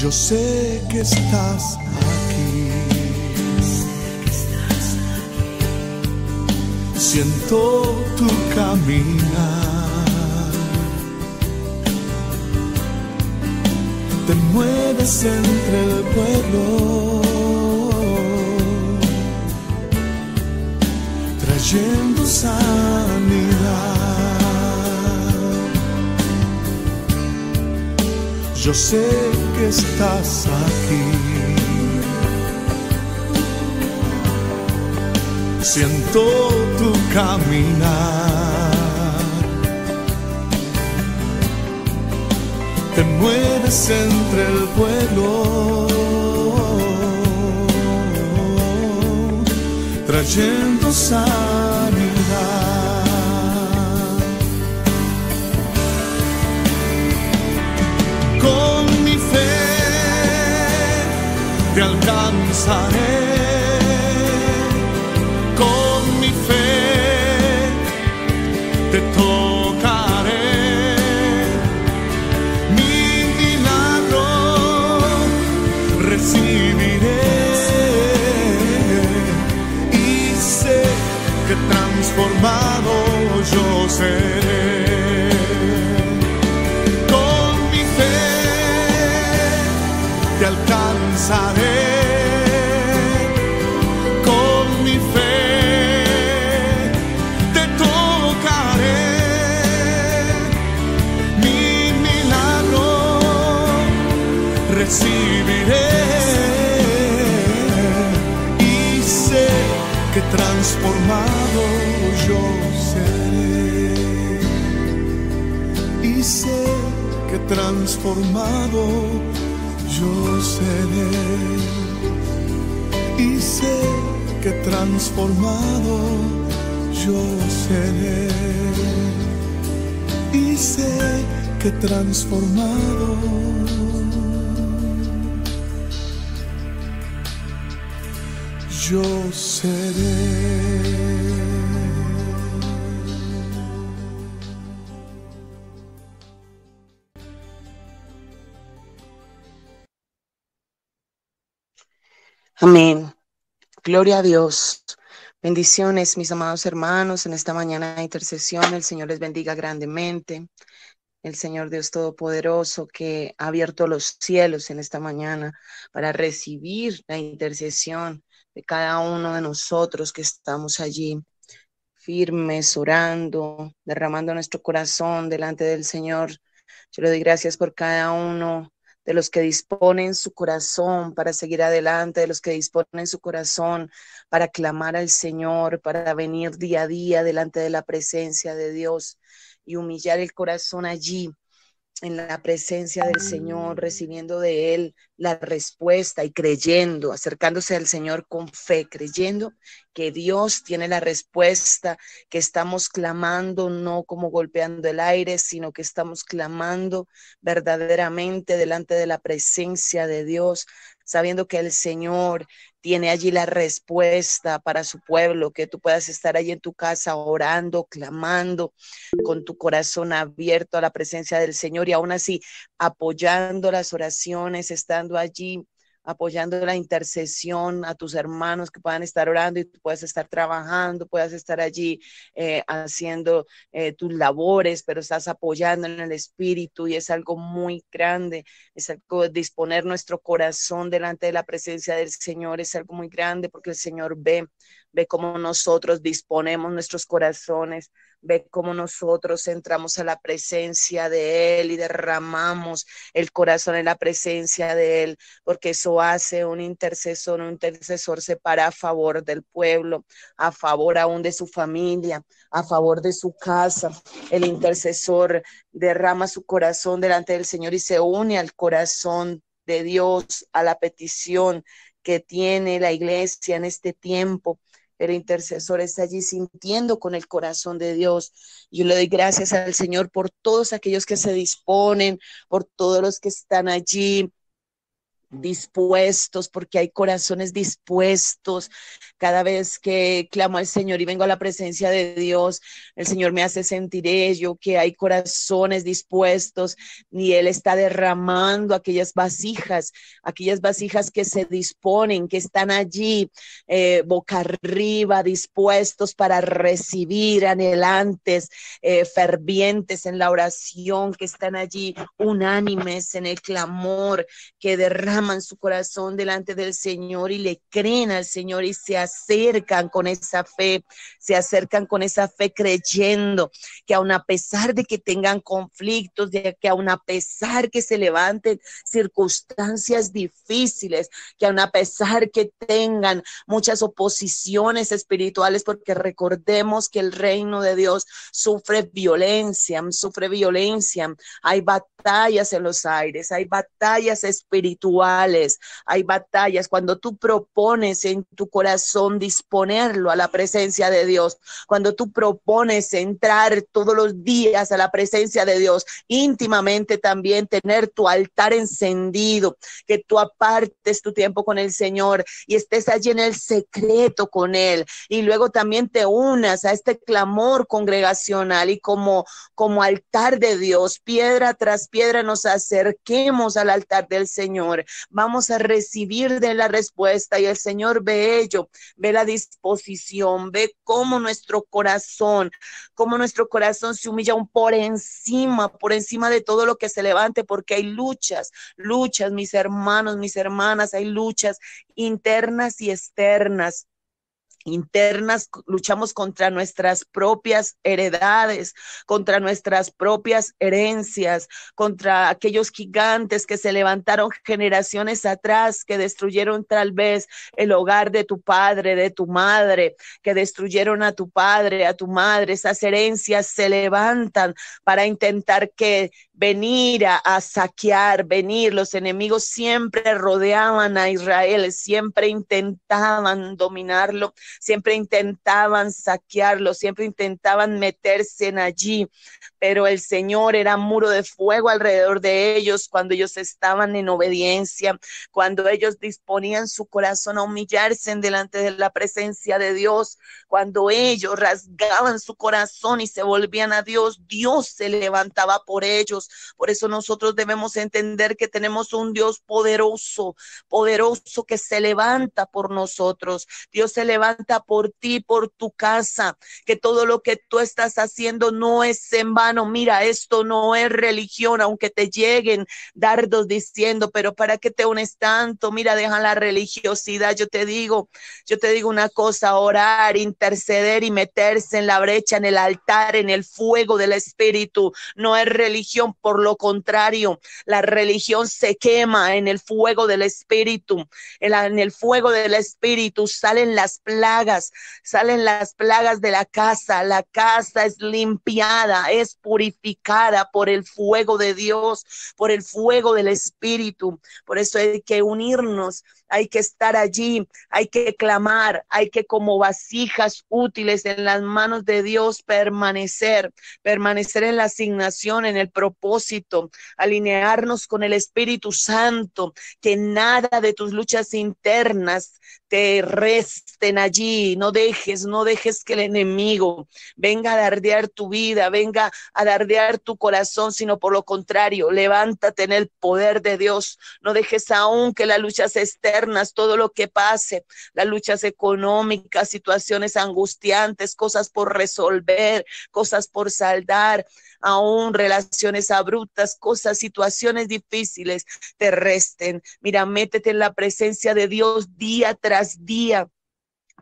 Yo sé que estás aquí. Siento tu caminar. Te mueves entre el pueblo. Trayendo sanidad. Yo sé estás aquí. Siento tu caminar. Te mueves entre el pueblo. Trayendo sal alcanzaré con mi fe. Te tocaré mi milagro recibiré y sé que transformado yo seré. transformado yo seré. Y sé que transformado yo seré. Y sé que transformado. Yo seré. Amén. Gloria a Dios. Bendiciones, mis amados hermanos, en esta mañana de intercesión. El Señor les bendiga grandemente. El Señor Dios Todopoderoso que ha abierto los cielos en esta mañana para recibir la intercesión de cada uno de nosotros que estamos allí, firmes, orando, derramando nuestro corazón delante del Señor. Yo le doy gracias por cada uno de los que disponen su corazón para seguir adelante, de los que disponen su corazón para clamar al Señor, para venir día a día delante de la presencia de Dios y humillar el corazón allí en la presencia del Señor, recibiendo de Él la respuesta y creyendo, acercándose al Señor con fe, creyendo que Dios tiene la respuesta, que estamos clamando no como golpeando el aire, sino que estamos clamando verdaderamente delante de la presencia de Dios, sabiendo que el Señor tiene allí la respuesta para su pueblo, que tú puedas estar allí en tu casa orando, clamando, con tu corazón abierto a la presencia del Señor y aún así apoyando las oraciones, estando allí apoyando la intercesión a tus hermanos que puedan estar orando y tú puedas estar trabajando, puedas estar allí eh, haciendo eh, tus labores, pero estás apoyando en el Espíritu y es algo muy grande, es algo disponer nuestro corazón delante de la presencia del Señor, es algo muy grande porque el Señor ve, ve cómo nosotros disponemos nuestros corazones ve cómo nosotros entramos a la presencia de Él y derramamos el corazón en la presencia de Él, porque eso hace un intercesor, un intercesor se para a favor del pueblo, a favor aún de su familia, a favor de su casa. El intercesor derrama su corazón delante del Señor y se une al corazón de Dios, a la petición que tiene la iglesia en este tiempo el intercesor está allí sintiendo con el corazón de Dios. Yo le doy gracias al Señor por todos aquellos que se disponen, por todos los que están allí, dispuestos, porque hay corazones dispuestos. Cada vez que clamo al Señor y vengo a la presencia de Dios, el Señor me hace sentir ello, que hay corazones dispuestos y Él está derramando aquellas vasijas, aquellas vasijas que se disponen, que están allí eh, boca arriba, dispuestos para recibir, anhelantes, eh, fervientes en la oración, que están allí unánimes en el clamor, que derraman su corazón delante del Señor y le creen al Señor y se acercan con esa fe, se acercan con esa fe creyendo que aun a pesar de que tengan conflictos, de que aun a pesar que se levanten circunstancias difíciles, que aun a pesar que tengan muchas oposiciones espirituales, porque recordemos que el reino de Dios sufre violencia, sufre violencia, hay batallas en los aires, hay batallas espirituales hay batallas. Cuando tú propones en tu corazón disponerlo a la presencia de Dios, cuando tú propones entrar todos los días a la presencia de Dios, íntimamente también tener tu altar encendido, que tú apartes tu tiempo con el Señor y estés allí en el secreto con Él. Y luego también te unas a este clamor congregacional y como, como altar de Dios, piedra tras piedra nos acerquemos al altar del Señor vamos a recibir de la respuesta y el Señor ve ello, ve la disposición, ve cómo nuestro corazón, cómo nuestro corazón se humilla por encima, por encima de todo lo que se levante, porque hay luchas, luchas, mis hermanos, mis hermanas, hay luchas internas y externas internas, luchamos contra nuestras propias heredades, contra nuestras propias herencias, contra aquellos gigantes que se levantaron generaciones atrás, que destruyeron tal vez el hogar de tu padre, de tu madre, que destruyeron a tu padre, a tu madre. Esas herencias se levantan para intentar que venir a, saquear, venir. Los enemigos siempre rodeaban a Israel, siempre intentaban dominarlo, siempre intentaban saquearlo, siempre intentaban meterse en allí. Pero el Señor era muro de fuego alrededor de ellos cuando ellos estaban en obediencia, cuando ellos disponían su corazón a humillarse en delante de la presencia de Dios, cuando ellos rasgaban su corazón y se volvían a Dios, Dios se levantaba por ellos por eso nosotros debemos entender que tenemos un Dios poderoso, poderoso que se levanta por nosotros. Dios se levanta por ti, por tu casa, que todo lo que tú estás haciendo no es en vano. Mira, esto no es religión, aunque te lleguen dardos diciendo, pero ¿para qué te unes tanto? Mira, dejan la religiosidad. Yo te digo, yo te digo una cosa, orar, interceder y meterse en la brecha, en el altar, en el fuego del Espíritu. No es religión, por lo contrario, la religión se quema en el fuego del Espíritu. En, el fuego del Espíritu salen las plagas, salen las plagas de la casa. La casa es limpiada, es purificada por el fuego de Dios, por el fuego del Espíritu. Por eso hay que unirnos hay que estar allí, hay que clamar, hay que como vasijas útiles en las manos de Dios permanecer, permanecer en la asignación, en el propósito, alinearnos con el Espíritu Santo, que nada de tus luchas internas te resten allí, no dejes, no dejes que el enemigo venga a dardear tu vida, venga a dardear tu corazón, sino por lo contrario, levántate en el poder de Dios, no dejes aún que las luchas externas, todo lo que pase, las luchas económicas, situaciones angustiantes, cosas por resolver, cosas por saldar, aún relaciones abruptas, cosas, situaciones difíciles te resten. Mira, métete en la presencia de Dios día tras día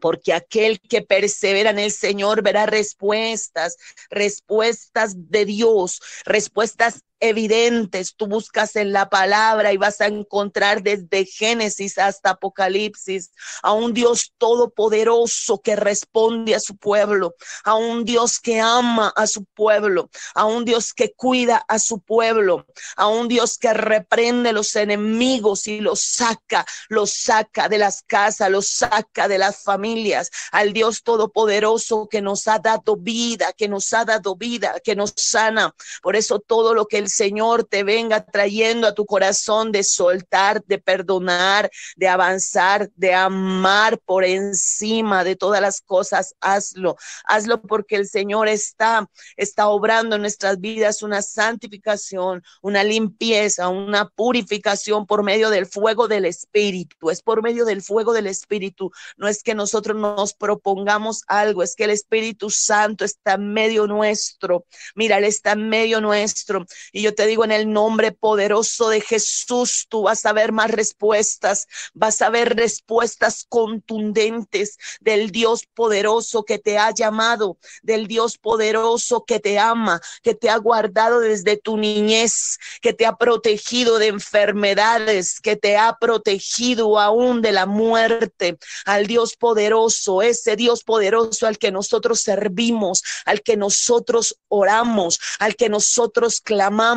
porque aquel que persevera en el Señor verá respuestas, respuestas de Dios, respuestas evidentes. Tú buscas en la palabra y vas a encontrar desde Génesis hasta Apocalipsis a un Dios todopoderoso que responde a su pueblo, a un Dios que ama a su pueblo, a un Dios que cuida a su pueblo, a un Dios que reprende los enemigos y los saca, los saca de las casas, los saca de las familias, al Dios todopoderoso que nos ha dado vida, que nos ha dado vida, que nos sana. Por eso todo lo que Señor te venga trayendo a tu corazón de soltar, de perdonar, de avanzar, de amar por encima de todas las cosas, hazlo. Hazlo porque el Señor está, está obrando en nuestras vidas una santificación, una limpieza, una purificación por medio del fuego del Espíritu. Es por medio del fuego del Espíritu. No es que nosotros nos propongamos algo, es que el Espíritu Santo está en medio nuestro. Mira, Él está en medio nuestro. Y yo te digo en el nombre poderoso de Jesús, tú vas a ver más respuestas, vas a ver respuestas contundentes del Dios poderoso que te ha llamado, del Dios poderoso que te ama, que te ha guardado desde tu niñez, que te ha protegido de enfermedades, que te ha protegido aún de la muerte, al Dios poderoso, ese Dios poderoso al que nosotros servimos, al que nosotros oramos, al que nosotros clamamos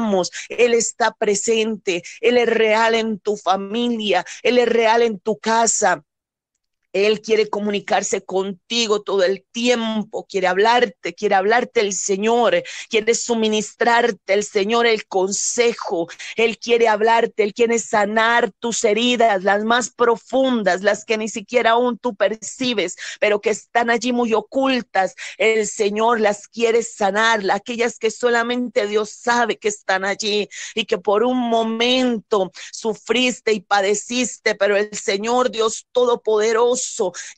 él está presente, Él es real en tu familia, Él es real en tu casa. Él quiere comunicarse contigo todo el tiempo, quiere hablarte, quiere hablarte el Señor, quiere suministrarte el Señor el consejo, Él quiere hablarte, Él quiere sanar tus heridas, las más profundas, las que ni siquiera aún tú percibes, pero que están allí muy ocultas. El Señor las quiere sanar, aquellas que solamente Dios sabe que están allí y que por un momento sufriste y padeciste, pero el Señor Dios Todopoderoso,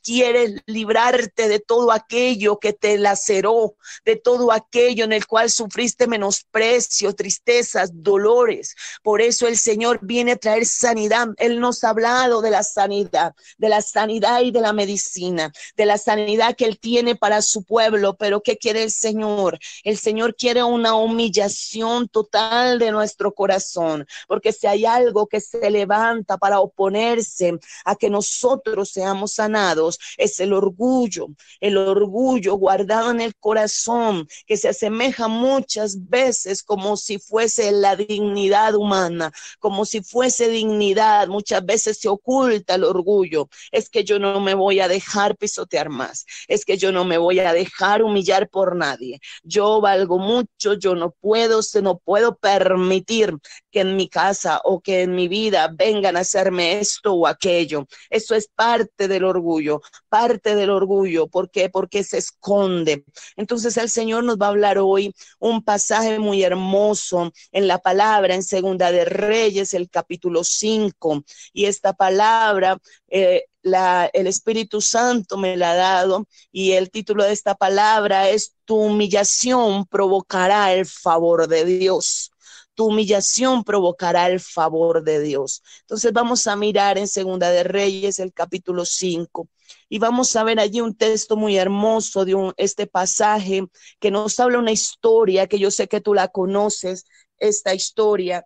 quiere librarte de todo aquello que te laceró, de todo aquello en el cual sufriste menosprecio, tristezas, dolores. Por eso el Señor viene a traer sanidad. Él nos ha hablado de la sanidad, de la sanidad y de la medicina, de la sanidad que Él tiene para su pueblo. Pero ¿qué quiere el Señor? El Señor quiere una humillación total de nuestro corazón, porque si hay algo que se levanta para oponerse a que nosotros seamos sanados es el orgullo, el orgullo guardado en el corazón que se asemeja muchas veces como si fuese la dignidad humana, como si fuese dignidad. Muchas veces se oculta el orgullo. Es que yo no me voy a dejar pisotear más, es que yo no me voy a dejar humillar por nadie. Yo valgo mucho, yo no puedo, se no puedo permitir que en mi casa o que en mi vida vengan a hacerme esto o aquello. Eso es parte del orgullo, parte del orgullo. ¿Por qué? Porque se esconde. Entonces el Señor nos va a hablar hoy un pasaje muy hermoso en la palabra, en Segunda de Reyes, el capítulo 5. Y esta palabra... Eh, la, el Espíritu Santo me la ha dado y el título de esta palabra es Tu humillación provocará el favor de Dios tu humillación provocará el favor de Dios. Entonces vamos a mirar en Segunda de Reyes el capítulo 5 y vamos a ver allí un texto muy hermoso de este pasaje que nos habla una historia que yo sé que tú la conoces, esta historia,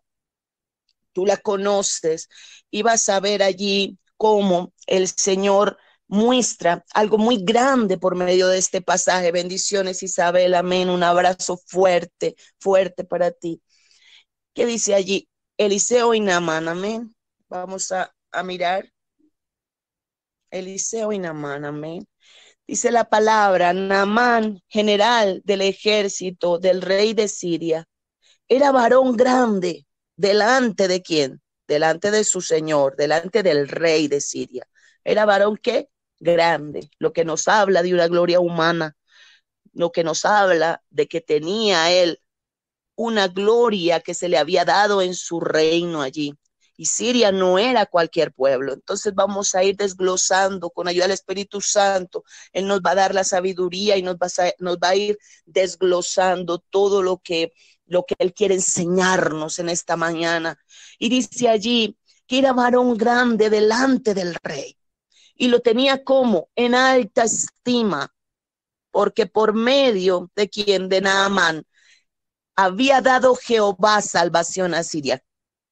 tú la conoces y vas a ver allí cómo el Señor muestra algo muy grande por medio de este pasaje. Bendiciones, Isabel, amén. Un abrazo fuerte, fuerte para ti que dice allí Eliseo y Naman, Amén. Vamos a, mirar. Eliseo y Naman, Amén. Dice la palabra, Naman, general del ejército del rey de Siria, era varón grande, delante de quién? Delante de su señor, delante del rey de Siria. Era varón qué, grande, lo que nos habla de una gloria humana, lo que nos habla de que tenía él una gloria que se le había dado en su reino allí. Y Siria no era cualquier pueblo. Entonces vamos a ir desglosando con ayuda del Espíritu Santo. Él nos va a dar la sabiduría y nos va a, nos va a ir desglosando todo lo que, lo que Él quiere enseñarnos en esta mañana. Y dice allí que era varón grande delante del rey. Y lo tenía como en alta estima, porque por medio de quien de Naamán había dado Jehová salvación a Siria.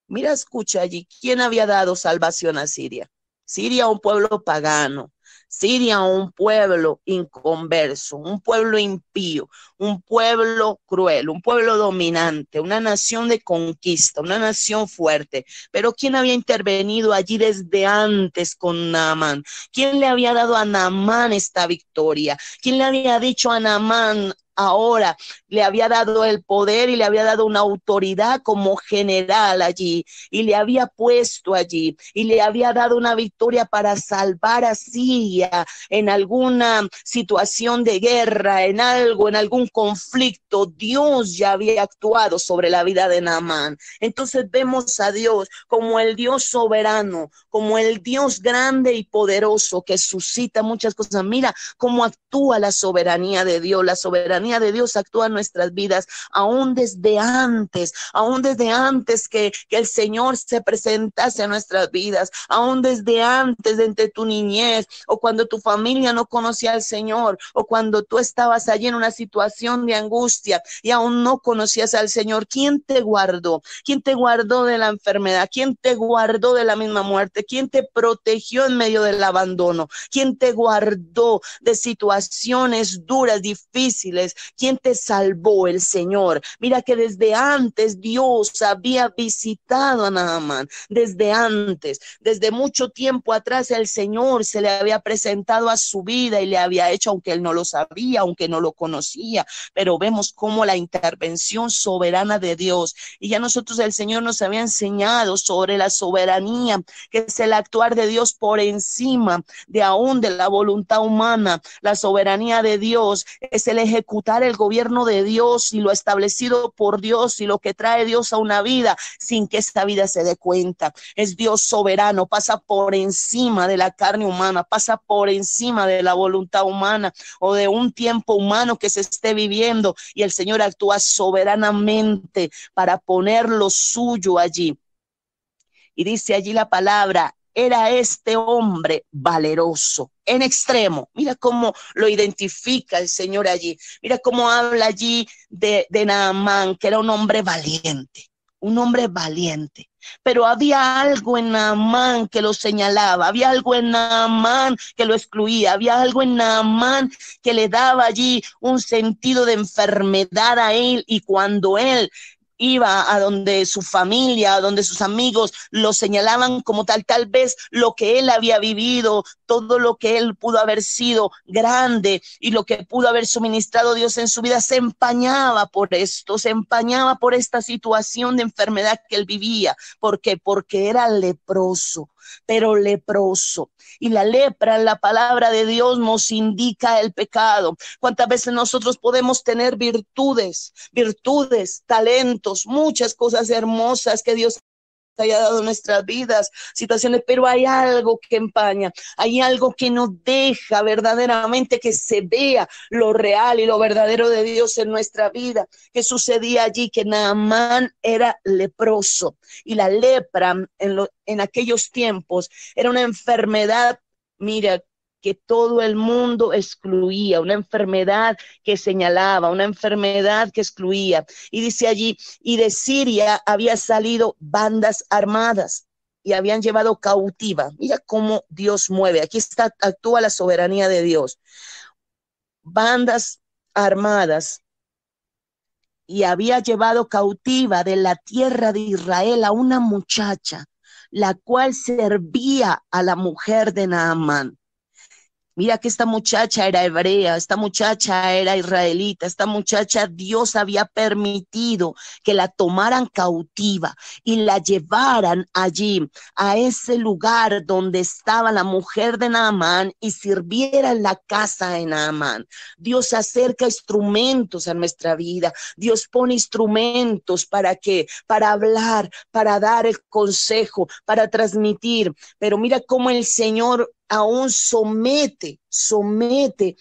Mira, escucha allí, ¿quién había dado salvación a Siria? Siria, un pueblo pagano. Siria, un pueblo inconverso, un pueblo impío, un pueblo cruel, un pueblo dominante, una nación de conquista, una nación fuerte. Pero ¿quién había intervenido allí desde antes con Naamán? ¿Quién le había dado a Naamán esta victoria? ¿Quién le había dicho a Naamán, ahora le había dado el poder y le había dado una autoridad como general allí y le había puesto allí y le había dado una victoria para salvar a Siria en alguna situación de guerra, en algo, en algún conflicto. Dios ya había actuado sobre la vida de Naamán. Entonces vemos a Dios como el Dios soberano, como el Dios grande y poderoso que suscita muchas cosas. Mira cómo actúa la soberanía de Dios, la soberanía de Dios actúa en nuestras vidas, aún desde antes, aún desde antes que, el Señor se presentase en nuestras vidas, aún desde antes, de tu niñez, o cuando tu familia no conocía al Señor, o cuando tú estabas allí en una situación de angustia y aún no conocías al Señor, ¿quién te guardó? ¿Quién te guardó de la enfermedad? ¿Quién te guardó de la misma muerte? ¿Quién te protegió en medio del abandono? ¿Quién te guardó de situaciones duras, difíciles? quien te salvó, el Señor. Mira que desde antes Dios había visitado a Naaman, desde antes, desde mucho tiempo atrás el Señor se le había presentado a su vida y le había hecho, aunque él no lo sabía, aunque no lo conocía, pero vemos cómo la intervención soberana de Dios. Y ya nosotros el Señor nos había enseñado sobre la soberanía, que es el actuar de Dios por encima de aún de la voluntad humana. La soberanía de Dios es el ejecutar el gobierno de Dios y lo establecido por Dios y lo que trae Dios a una vida sin que esta vida se dé cuenta. Es Dios soberano, pasa por encima de la carne humana, pasa por encima de la voluntad humana o de un tiempo humano que se esté viviendo y el Señor actúa soberanamente para poner lo suyo allí. Y dice allí la palabra, era este hombre valeroso, en extremo. Mira cómo lo identifica el Señor allí. Mira cómo habla allí de, de Naamán, que era un hombre valiente, un hombre valiente. Pero había algo en Naamán que lo señalaba, había algo en Naamán que lo excluía, había algo en Naamán que le daba allí un sentido de enfermedad a él y cuando él iba a donde su familia, a donde sus amigos lo señalaban como tal, tal vez lo que él había vivido, todo lo que él pudo haber sido grande y lo que pudo haber suministrado Dios en su vida, se empañaba por esto, se empañaba por esta situación de enfermedad que él vivía. porque Porque era leproso pero leproso. Y la lepra, la palabra de Dios nos indica el pecado. ¿Cuántas veces nosotros podemos tener virtudes, virtudes, talentos, muchas cosas hermosas que Dios haya dado nuestras vidas, situaciones, pero hay algo que empaña, hay algo que nos deja verdaderamente que se vea lo real y lo verdadero de Dios en nuestra vida. Que sucedía allí? Que Naamán era leproso y la lepra en, en aquellos tiempos era una enfermedad, mira, que todo el mundo excluía, una enfermedad que señalaba, una enfermedad que excluía. Y dice allí, y de Siria había salido bandas armadas y habían llevado cautiva. Mira cómo Dios mueve. Aquí está, actúa la soberanía de Dios. Bandas armadas y había llevado cautiva de la tierra de Israel a una muchacha, la cual servía a la mujer de Naamán. Mira que esta muchacha era hebrea, esta muchacha era israelita, esta muchacha Dios había permitido que la tomaran cautiva y la llevaran allí, a ese lugar donde estaba la mujer de Naamán y sirviera en la casa de Naamán. Dios acerca instrumentos a nuestra vida, Dios pone instrumentos para que, para hablar, para dar el consejo, para transmitir. Pero mira cómo el Señor aún somete, somete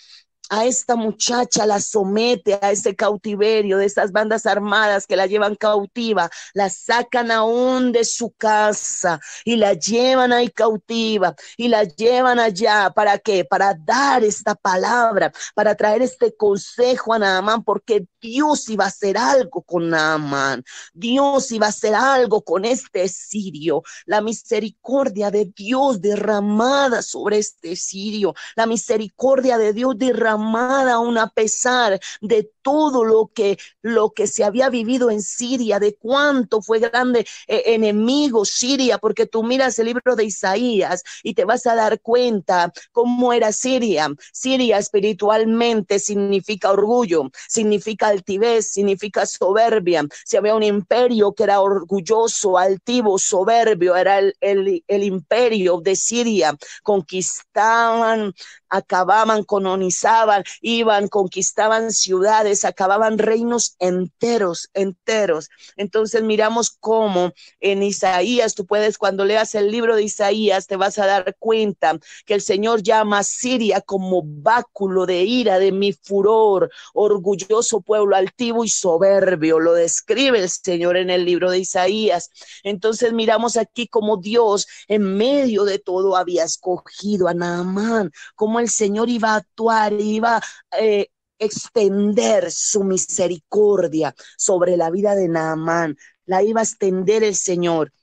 a esta muchacha, la somete a ese cautiverio de estas bandas armadas que la llevan cautiva, la sacan aún de su casa y la llevan ahí cautiva y la llevan allá. ¿Para qué? Para dar esta palabra, para traer este consejo a Naamán, porque Dios iba a hacer algo con Amán, Dios iba a hacer algo con este sirio, la misericordia de Dios derramada sobre este sirio, la misericordia de Dios derramada aún a pesar de todo lo que, lo que se había vivido en Siria, de cuánto fue grande eh, enemigo Siria, porque tú miras el libro de Isaías y te vas a dar cuenta cómo era Siria. Siria espiritualmente significa orgullo, significa altivez significa soberbia. Si había un imperio que era orgulloso, altivo, soberbio, era el, el, el imperio de Siria. Conquistaban acababan, colonizaban, iban, conquistaban ciudades, acababan reinos enteros, enteros. Entonces miramos cómo en Isaías, tú puedes, cuando leas el libro de Isaías, te vas a dar cuenta que el Señor llama a Siria como báculo de ira, de mi furor, orgulloso pueblo altivo y soberbio. Lo describe el Señor en el libro de Isaías. Entonces miramos aquí cómo Dios en medio de todo había escogido a Naamán, como el el Señor iba a actuar, iba a eh, extender su misericordia sobre la vida de Naamán, la iba a extender el Señor.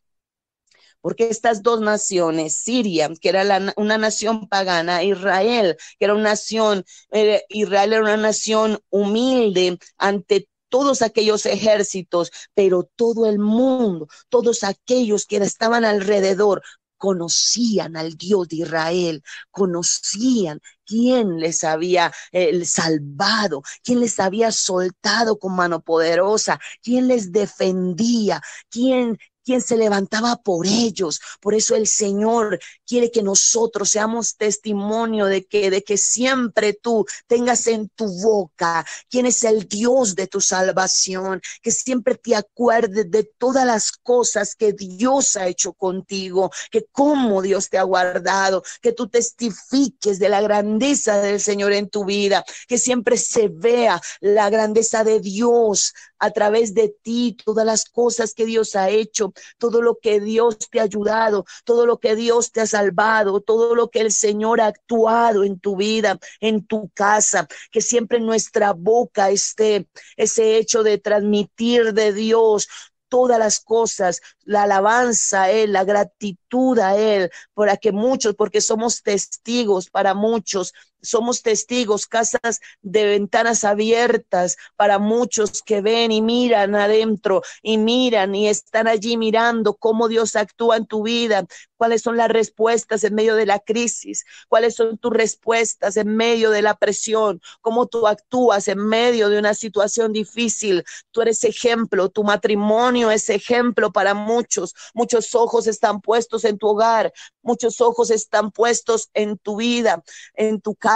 Porque estas dos naciones, Siria, que era una nación pagana, Israel, que era una nación, eh, Israel era una nación humilde ante todos aquellos ejércitos, pero todo el mundo, todos aquellos que estaban alrededor, conocían al Dios de Israel, conocían quién les había eh, salvado, quién les había soltado con mano poderosa, quién les defendía, quién, quien se levantaba por ellos. Por eso el Señor quiere que nosotros seamos testimonio de que, de que siempre tú tengas en tu boca quién es el Dios de tu salvación, que siempre te acuerdes de todas las cosas que Dios ha hecho contigo, que cómo Dios te ha guardado, que tú testifiques de la grandeza del Señor en tu vida, que siempre se vea la grandeza de Dios a través de ti, todas las cosas que Dios ha hecho, todo lo que Dios te ha ayudado, todo lo que Dios te ha salvado, todo lo que el Señor ha actuado en tu vida, en tu casa, que siempre en nuestra boca esté ese hecho de transmitir de Dios todas las cosas, la alabanza a Él, la gratitud a Él, para que muchos, porque somos testigos para muchos somos testigos, casas de ventanas abiertas para muchos que ven y miran adentro y miran y están allí mirando cómo Dios actúa en tu vida, cuáles son las respuestas en medio de la crisis, cuáles son tus respuestas en medio de la presión, cómo tú actúas en medio de una situación difícil. Tú eres ejemplo, tu matrimonio es ejemplo para muchos. Muchos ojos están puestos en tu hogar, muchos ojos están puestos en tu vida, en tu casa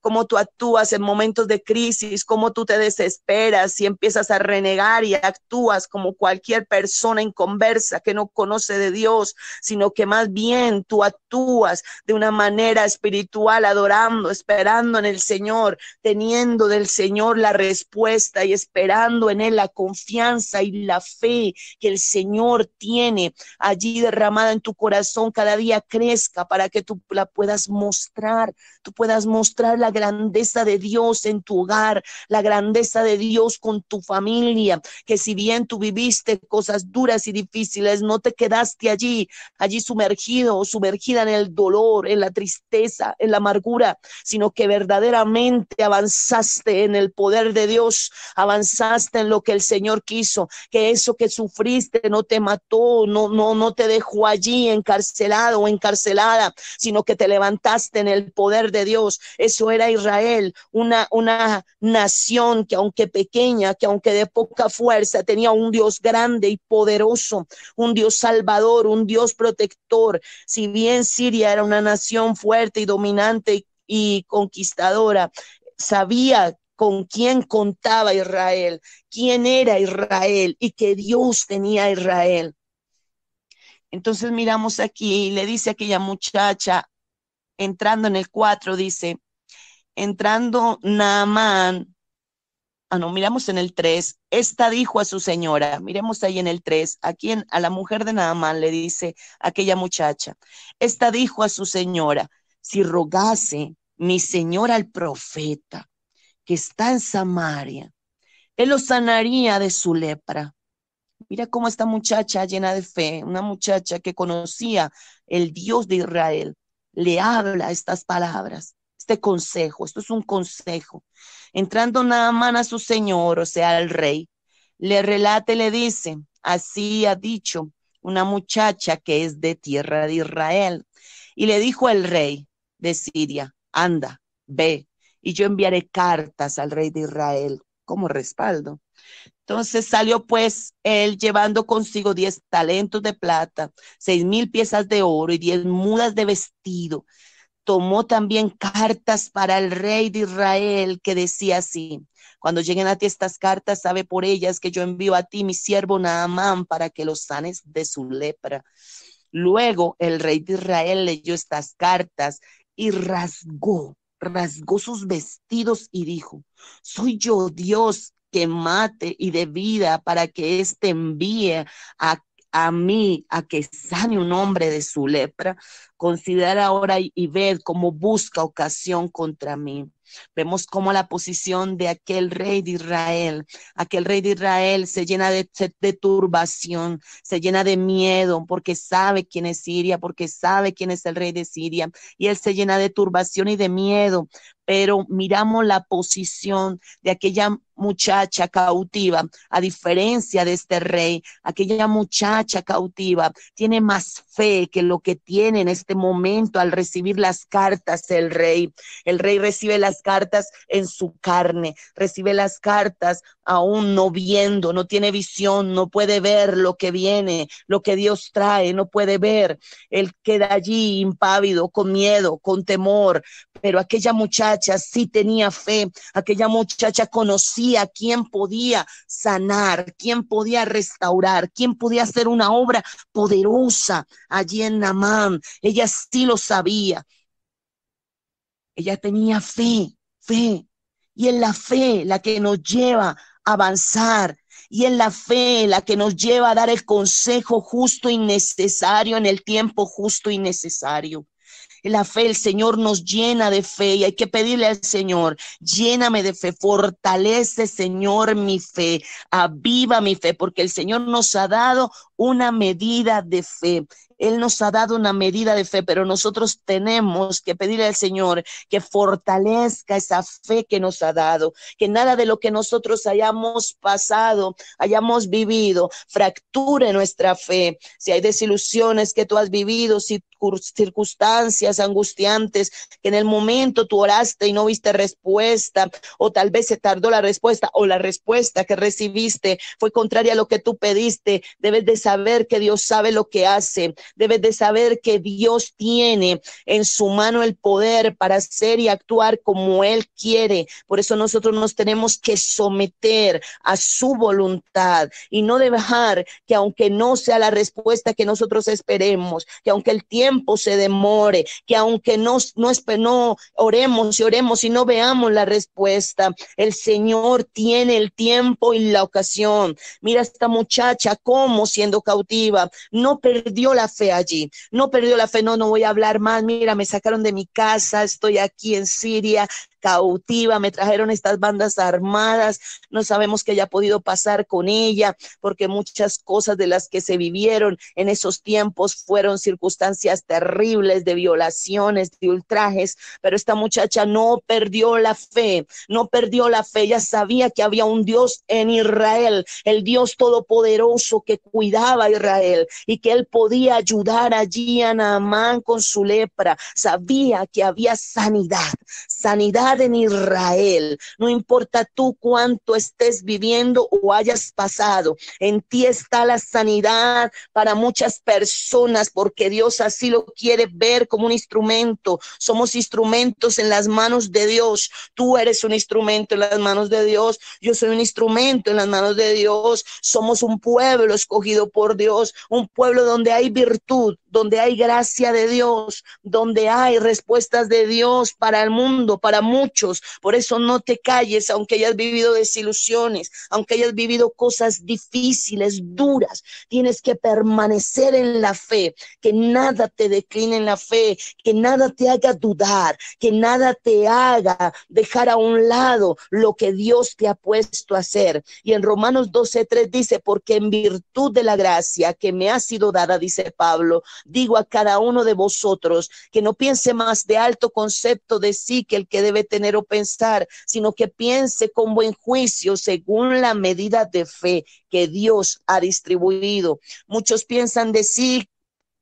cómo tú actúas en momentos de crisis, cómo tú te desesperas y empiezas a renegar y actúas como cualquier persona en conversa que no conoce de Dios, sino que más bien tú actúas de una manera espiritual, adorando, esperando en el Señor, teniendo del Señor la respuesta y esperando en Él la confianza y la fe que el Señor tiene allí derramada en tu corazón cada día crezca para que tú la puedas mostrar, tú puedas mostrar la grandeza de Dios en tu hogar, la grandeza de Dios con tu familia, que si bien tú viviste cosas duras y difíciles, no te quedaste allí, allí sumergido o sumergida en el dolor, en la tristeza, en la amargura, sino que verdaderamente avanzaste en el poder de Dios, avanzaste en lo que el Señor quiso, que eso que sufriste no te mató, no, no, no te dejó allí encarcelado o encarcelada, sino que te levantaste en el poder de Dios, eso era Israel, una, nación que aunque pequeña, que aunque de poca fuerza, tenía un Dios grande y poderoso, un Dios salvador, un Dios protector. Si bien Siria era una nación fuerte y dominante y, conquistadora, sabía con quién contaba Israel, quién era Israel y que Dios tenía Israel. Entonces miramos aquí y le dice aquella muchacha, entrando en el 4, dice, entrando Naamán, ah, no, miramos en el 3, esta dijo a su señora, miremos ahí en el 3, a a la mujer de Naamán le dice aquella muchacha, esta dijo a su señora, si rogase mi señora al profeta que está en Samaria, él lo sanaría de su lepra. Mira cómo esta muchacha llena de fe, una muchacha que conocía el Dios de Israel, le habla estas palabras, este consejo, esto es un consejo. Entrando más a su señor, o sea, al rey, le relate, le dice, así ha dicho una muchacha que es de tierra de Israel. Y le dijo al rey de Siria, anda, ve, y yo enviaré cartas al rey de Israel como respaldo entonces salió pues él llevando consigo diez talentos de plata, seis mil piezas de oro y diez mudas de vestido. Tomó también cartas para el rey de Israel que decía así, cuando lleguen a ti estas cartas, sabe por ellas que yo envío a ti mi siervo Naamán para que los sanes de su lepra. Luego el rey de Israel leyó estas cartas y rasgó, rasgó sus vestidos y dijo, soy yo Dios que mate y de vida para que éste envíe a, mí a que sane un hombre de su lepra. Considera ahora y, ver cómo busca ocasión contra mí. Vemos cómo la posición de aquel rey de Israel, aquel rey de Israel se llena de, de turbación, se llena de miedo porque sabe quién es Siria, porque sabe quién es el rey de Siria. Y él se llena de turbación y de miedo pero miramos la posición de aquella muchacha cautiva, a diferencia de este rey, aquella muchacha cautiva tiene más fe que lo que tiene en este momento al recibir las cartas del rey. El rey recibe las cartas en su carne, recibe las cartas aún no viendo, no tiene visión, no puede ver lo que viene, lo que Dios trae, no puede ver. Él queda allí impávido, con miedo, con temor, pero aquella muchacha sí tenía fe, aquella muchacha conocía quién podía sanar, quién podía restaurar, quién podía hacer una obra poderosa allí en Namán. Ella sí lo sabía. Ella tenía fe, fe. Y en la fe la que nos lleva a avanzar. Y en la fe la que nos lleva a dar el consejo justo y necesario en el tiempo justo y necesario. En La fe, el Señor nos llena de fe y hay que pedirle al Señor, lléname de fe, fortalece, Señor, mi fe, aviva mi fe, porque el Señor nos ha dado una medida de fe. Él nos ha dado una medida de fe, pero nosotros tenemos que pedirle al Señor que fortalezca esa fe que nos ha dado, que nada de lo que nosotros hayamos pasado, hayamos vivido, fracture nuestra fe. Si hay desilusiones que tú has vivido, circunstancias angustiantes, que en el momento tú oraste y no viste respuesta, o tal vez se tardó la respuesta, o la respuesta que recibiste fue contraria a lo que tú pediste, debes de saber que Dios sabe lo que hace, debes de saber que Dios tiene en su mano el poder para hacer y actuar como Él quiere. Por eso nosotros nos tenemos que someter a su voluntad y no dejar que aunque no sea la respuesta que nosotros esperemos, que aunque el tiempo se demore, que aunque no, no, no oremos y oremos y no veamos la respuesta, el Señor tiene el tiempo y la ocasión. Mira esta muchacha, como siendo cautiva, no perdió la fe allí, no perdió la fe, no, no voy a hablar más, mira, me sacaron de mi casa, estoy aquí en Siria, cautiva, me trajeron estas bandas armadas, no sabemos qué haya podido pasar con ella, porque muchas cosas de las que se vivieron en esos tiempos fueron circunstancias terribles de violaciones, de ultrajes, pero esta muchacha no perdió la fe, no perdió la fe, ya sabía que había un Dios en Israel, el Dios todopoderoso que cuidaba a Israel y que él podía ayudar allí a Naamán con su lepra, sabía que había sanidad, sanidad en Israel. No importa tú cuánto estés viviendo o hayas pasado, en ti está la sanidad para muchas personas porque Dios así lo quiere ver como un instrumento. Somos instrumentos en las manos de Dios. Tú eres un instrumento en las manos de Dios. Yo soy un instrumento en las manos de Dios. Somos un pueblo escogido por Dios, un pueblo donde hay virtud, donde hay gracia de Dios, donde hay respuestas de Dios para el mundo, para muchos. Por eso no te calles, aunque hayas vivido desilusiones, aunque hayas vivido cosas difíciles, duras. Tienes que permanecer en la fe, que nada te decline en la fe, que nada te haga dudar, que nada te haga dejar a un lado lo que Dios te ha puesto a hacer. Y en Romanos 12.3 dice, porque en virtud de la gracia que me ha sido dada, dice Pablo, digo a cada uno de vosotros que no piense más de alto concepto de sí que el que debe tener o pensar, sino que piense con buen juicio según la medida de fe que Dios ha distribuido. Muchos piensan de sí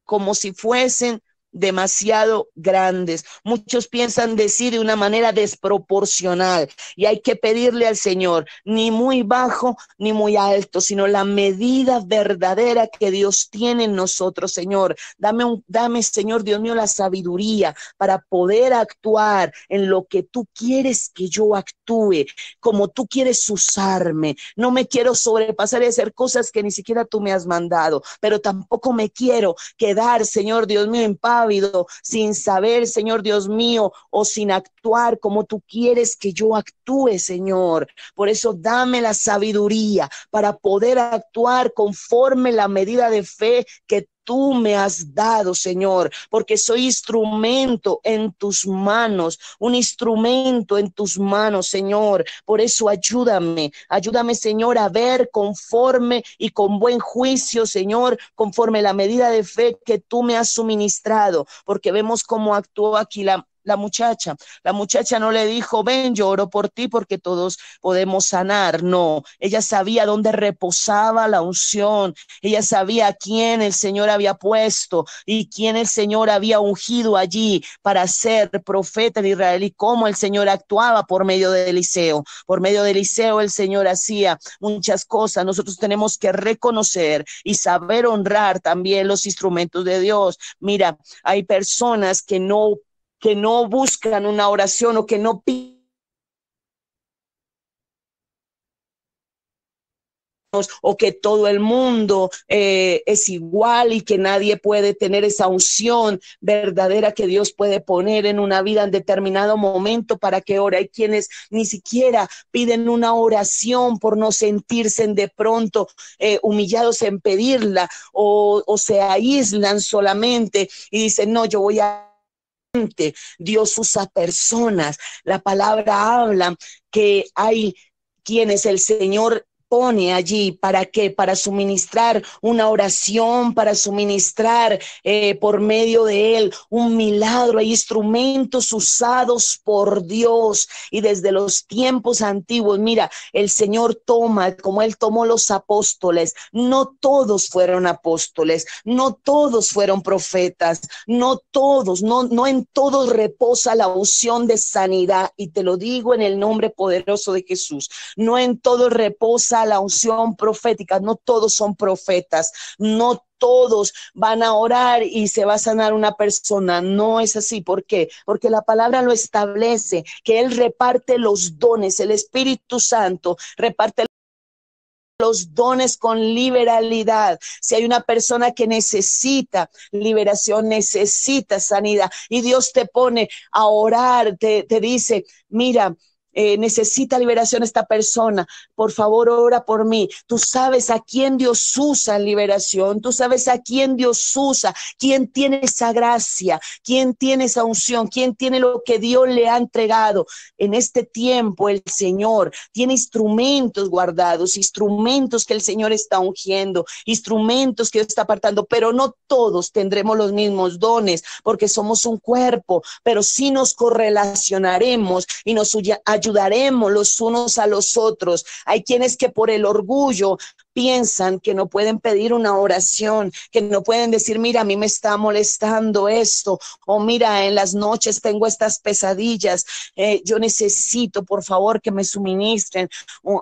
como si fuesen demasiado grandes. Muchos piensan decir de una manera desproporcional y hay que pedirle al Señor ni muy bajo ni muy alto, sino la medida verdadera que Dios tiene en nosotros, Señor. Dame, un, dame Señor Dios mío, la sabiduría para poder actuar en lo que tú quieres que yo actúe, como tú quieres usarme. No me quiero sobrepasar y hacer cosas que ni siquiera tú me has mandado, pero tampoco me quiero quedar, Señor Dios mío, en paz sin saber, Señor Dios mío, o sin actuar como tú quieres que yo actúe, Señor. Por eso dame la sabiduría para poder actuar conforme la medida de fe que tú me has dado, Señor, porque soy instrumento en tus manos, un instrumento en tus manos, Señor. Por eso ayúdame, ayúdame, Señor, a ver conforme y con buen juicio, Señor, conforme la medida de fe que tú me has suministrado, porque vemos cómo actuó aquí la la muchacha. La muchacha no le dijo, ven, yo oro por ti porque todos podemos sanar. No, ella sabía dónde reposaba la unción. Ella sabía quién el Señor había puesto y quién el Señor había ungido allí para ser profeta de Israel y cómo el Señor actuaba por medio de Eliseo. Por medio de Eliseo el Señor hacía muchas cosas. Nosotros tenemos que reconocer y saber honrar también los instrumentos de Dios. Mira, hay personas que no que no buscan una oración o que no piden o que todo el mundo eh, es igual y que nadie puede tener esa unción verdadera que Dios puede poner en una vida en determinado momento para que ora. Hay quienes ni siquiera piden una oración por no sentirse de pronto eh, humillados en pedirla o se aíslan solamente y dicen, no, yo voy a Dios usa personas. La palabra habla que hay quienes el Señor pone allí. ¿Para qué? Para suministrar una oración, para suministrar eh, por medio de Él un milagro. Hay instrumentos usados por Dios y desde los tiempos antiguos. Mira, el Señor toma, como Él tomó los apóstoles. No todos fueron apóstoles, no todos fueron profetas, no todos, no, no en todos reposa la unción de sanidad. Y te lo digo en el nombre poderoso de Jesús. No en todos reposa la unción profética. No todos son profetas, no todos van a orar y se va a sanar una persona. No es así. ¿Por qué? Porque la palabra lo establece, que Él reparte los dones, el Espíritu Santo reparte los dones con liberalidad. Si hay una persona que necesita liberación, necesita sanidad y Dios te pone a orar, te, te dice, mira, eh, necesita liberación esta persona, por favor ora por mí. Tú sabes a quién Dios usa en liberación, tú sabes a quién Dios usa, quién tiene esa gracia, quién tiene esa unción, quién tiene lo que Dios le ha entregado. En este tiempo el Señor tiene instrumentos guardados, instrumentos que el Señor está ungiendo, instrumentos que Dios está apartando, pero no todos tendremos los mismos dones porque somos un cuerpo, pero sí nos correlacionaremos y nos ayudaremos ayudaremos los unos a los otros. Hay quienes que por el orgullo, piensan que no pueden pedir una oración, que no pueden decir, mira, a mí me está molestando esto, o mira, en las noches tengo estas pesadillas, eh, yo necesito, por favor, que me suministren,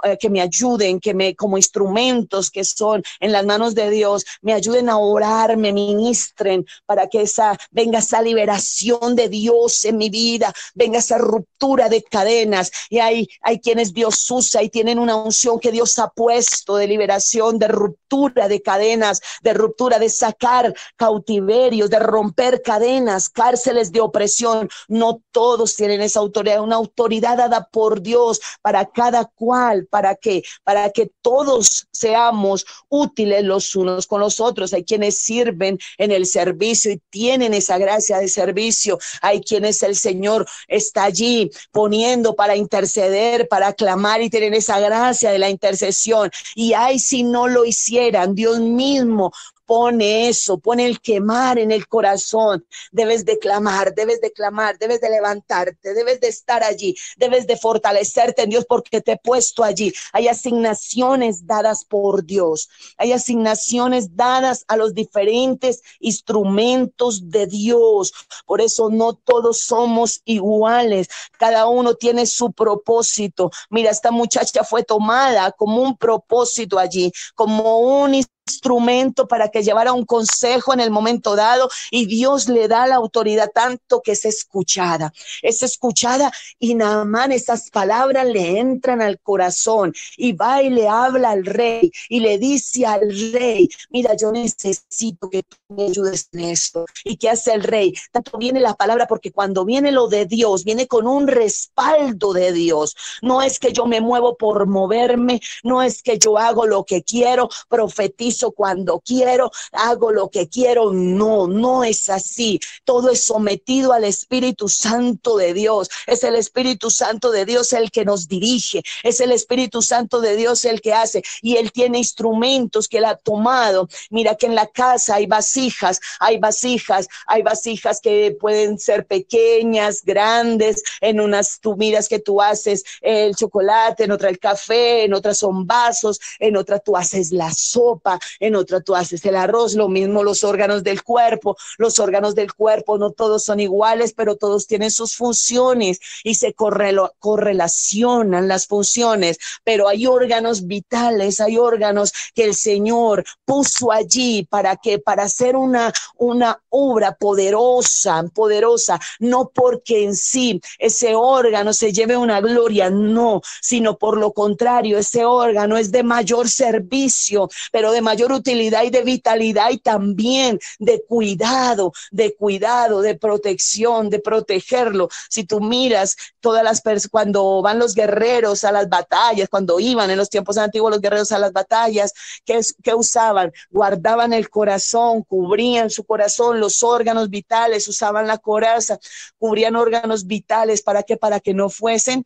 eh, que me ayuden, que me, como instrumentos que son en las manos de Dios, me ayuden a orar, me ministren para que esa, venga esa liberación de Dios en mi vida, venga esa ruptura de cadenas. Y hay, hay quienes Dios usa y tienen una unción que Dios ha puesto de liberación de ruptura de cadenas, de ruptura, de sacar cautiverios, de romper cadenas, cárceles de opresión. No todos tienen esa autoridad, una autoridad dada por Dios para cada cual, para que, para que todos seamos útiles los unos con los otros. Hay quienes sirven en el servicio y tienen esa gracia de servicio. Hay quienes el Señor está allí poniendo para interceder, para clamar y tienen esa gracia de la intercesión. Y hay si no lo hicieran. Dios mismo pone eso, pone el quemar en el corazón. Debes de clamar, debes de clamar, debes de levantarte, debes de estar allí, debes de fortalecerte en Dios porque te he puesto allí. Hay asignaciones dadas por Dios, hay asignaciones dadas a los diferentes instrumentos de Dios. Por eso no todos somos iguales, cada uno tiene su propósito. Mira, esta muchacha fue tomada como un propósito allí, como un instrumento para que llevara un consejo en el momento dado y Dios le da la autoridad tanto que es escuchada. Es escuchada y más esas palabras le entran al corazón y va y le habla al rey y le dice al rey, mira, yo necesito que tú me ayudes en esto. ¿Y qué hace el rey? Tanto viene la palabra porque cuando viene lo de Dios, viene con un respaldo de Dios. No es que yo me muevo por moverme, no es que yo hago lo que quiero, profetizo cuando quiero, hago lo que quiero. No, no es así. Todo es sometido al Espíritu Santo de Dios. Es el Espíritu Santo de Dios el que nos dirige. Es el Espíritu Santo de Dios el que hace. Y Él tiene instrumentos que Él ha tomado. Mira que en la casa hay vasijas, hay vasijas, hay vasijas que pueden ser pequeñas, grandes. En unas tú miras que tú haces el chocolate, en otra el café, en otras son vasos, en otra tú haces la sopa, en otra tú haces el arroz, lo mismo los órganos del cuerpo, los órganos del cuerpo no todos son iguales, pero todos tienen sus funciones y se correlacionan las funciones, pero hay órganos vitales, hay órganos que el Señor puso allí para que para hacer una una obra poderosa, poderosa, no porque en sí ese órgano se lleve una gloria, no, sino por lo contrario, ese órgano es de mayor servicio, pero de mayor mayor utilidad y de vitalidad y también de cuidado, de cuidado, de protección, de protegerlo. Si tú miras todas las personas, cuando van los guerreros a las batallas, cuando iban en los tiempos antiguos los guerreros a las batallas, ¿qué, qué usaban? Guardaban el corazón, cubrían su corazón, los órganos vitales, usaban la coraza, cubrían órganos vitales, ¿para qué? Para que no fuesen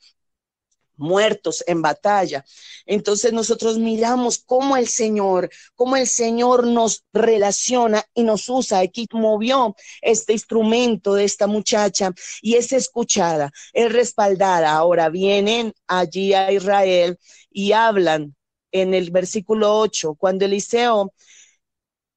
muertos en batalla. Entonces nosotros miramos cómo el Señor, cómo el Señor nos relaciona y nos usa. Aquí movió este instrumento de esta muchacha y es escuchada, es respaldada. Ahora vienen allí a Israel y hablan en el versículo 8, cuando Eliseo,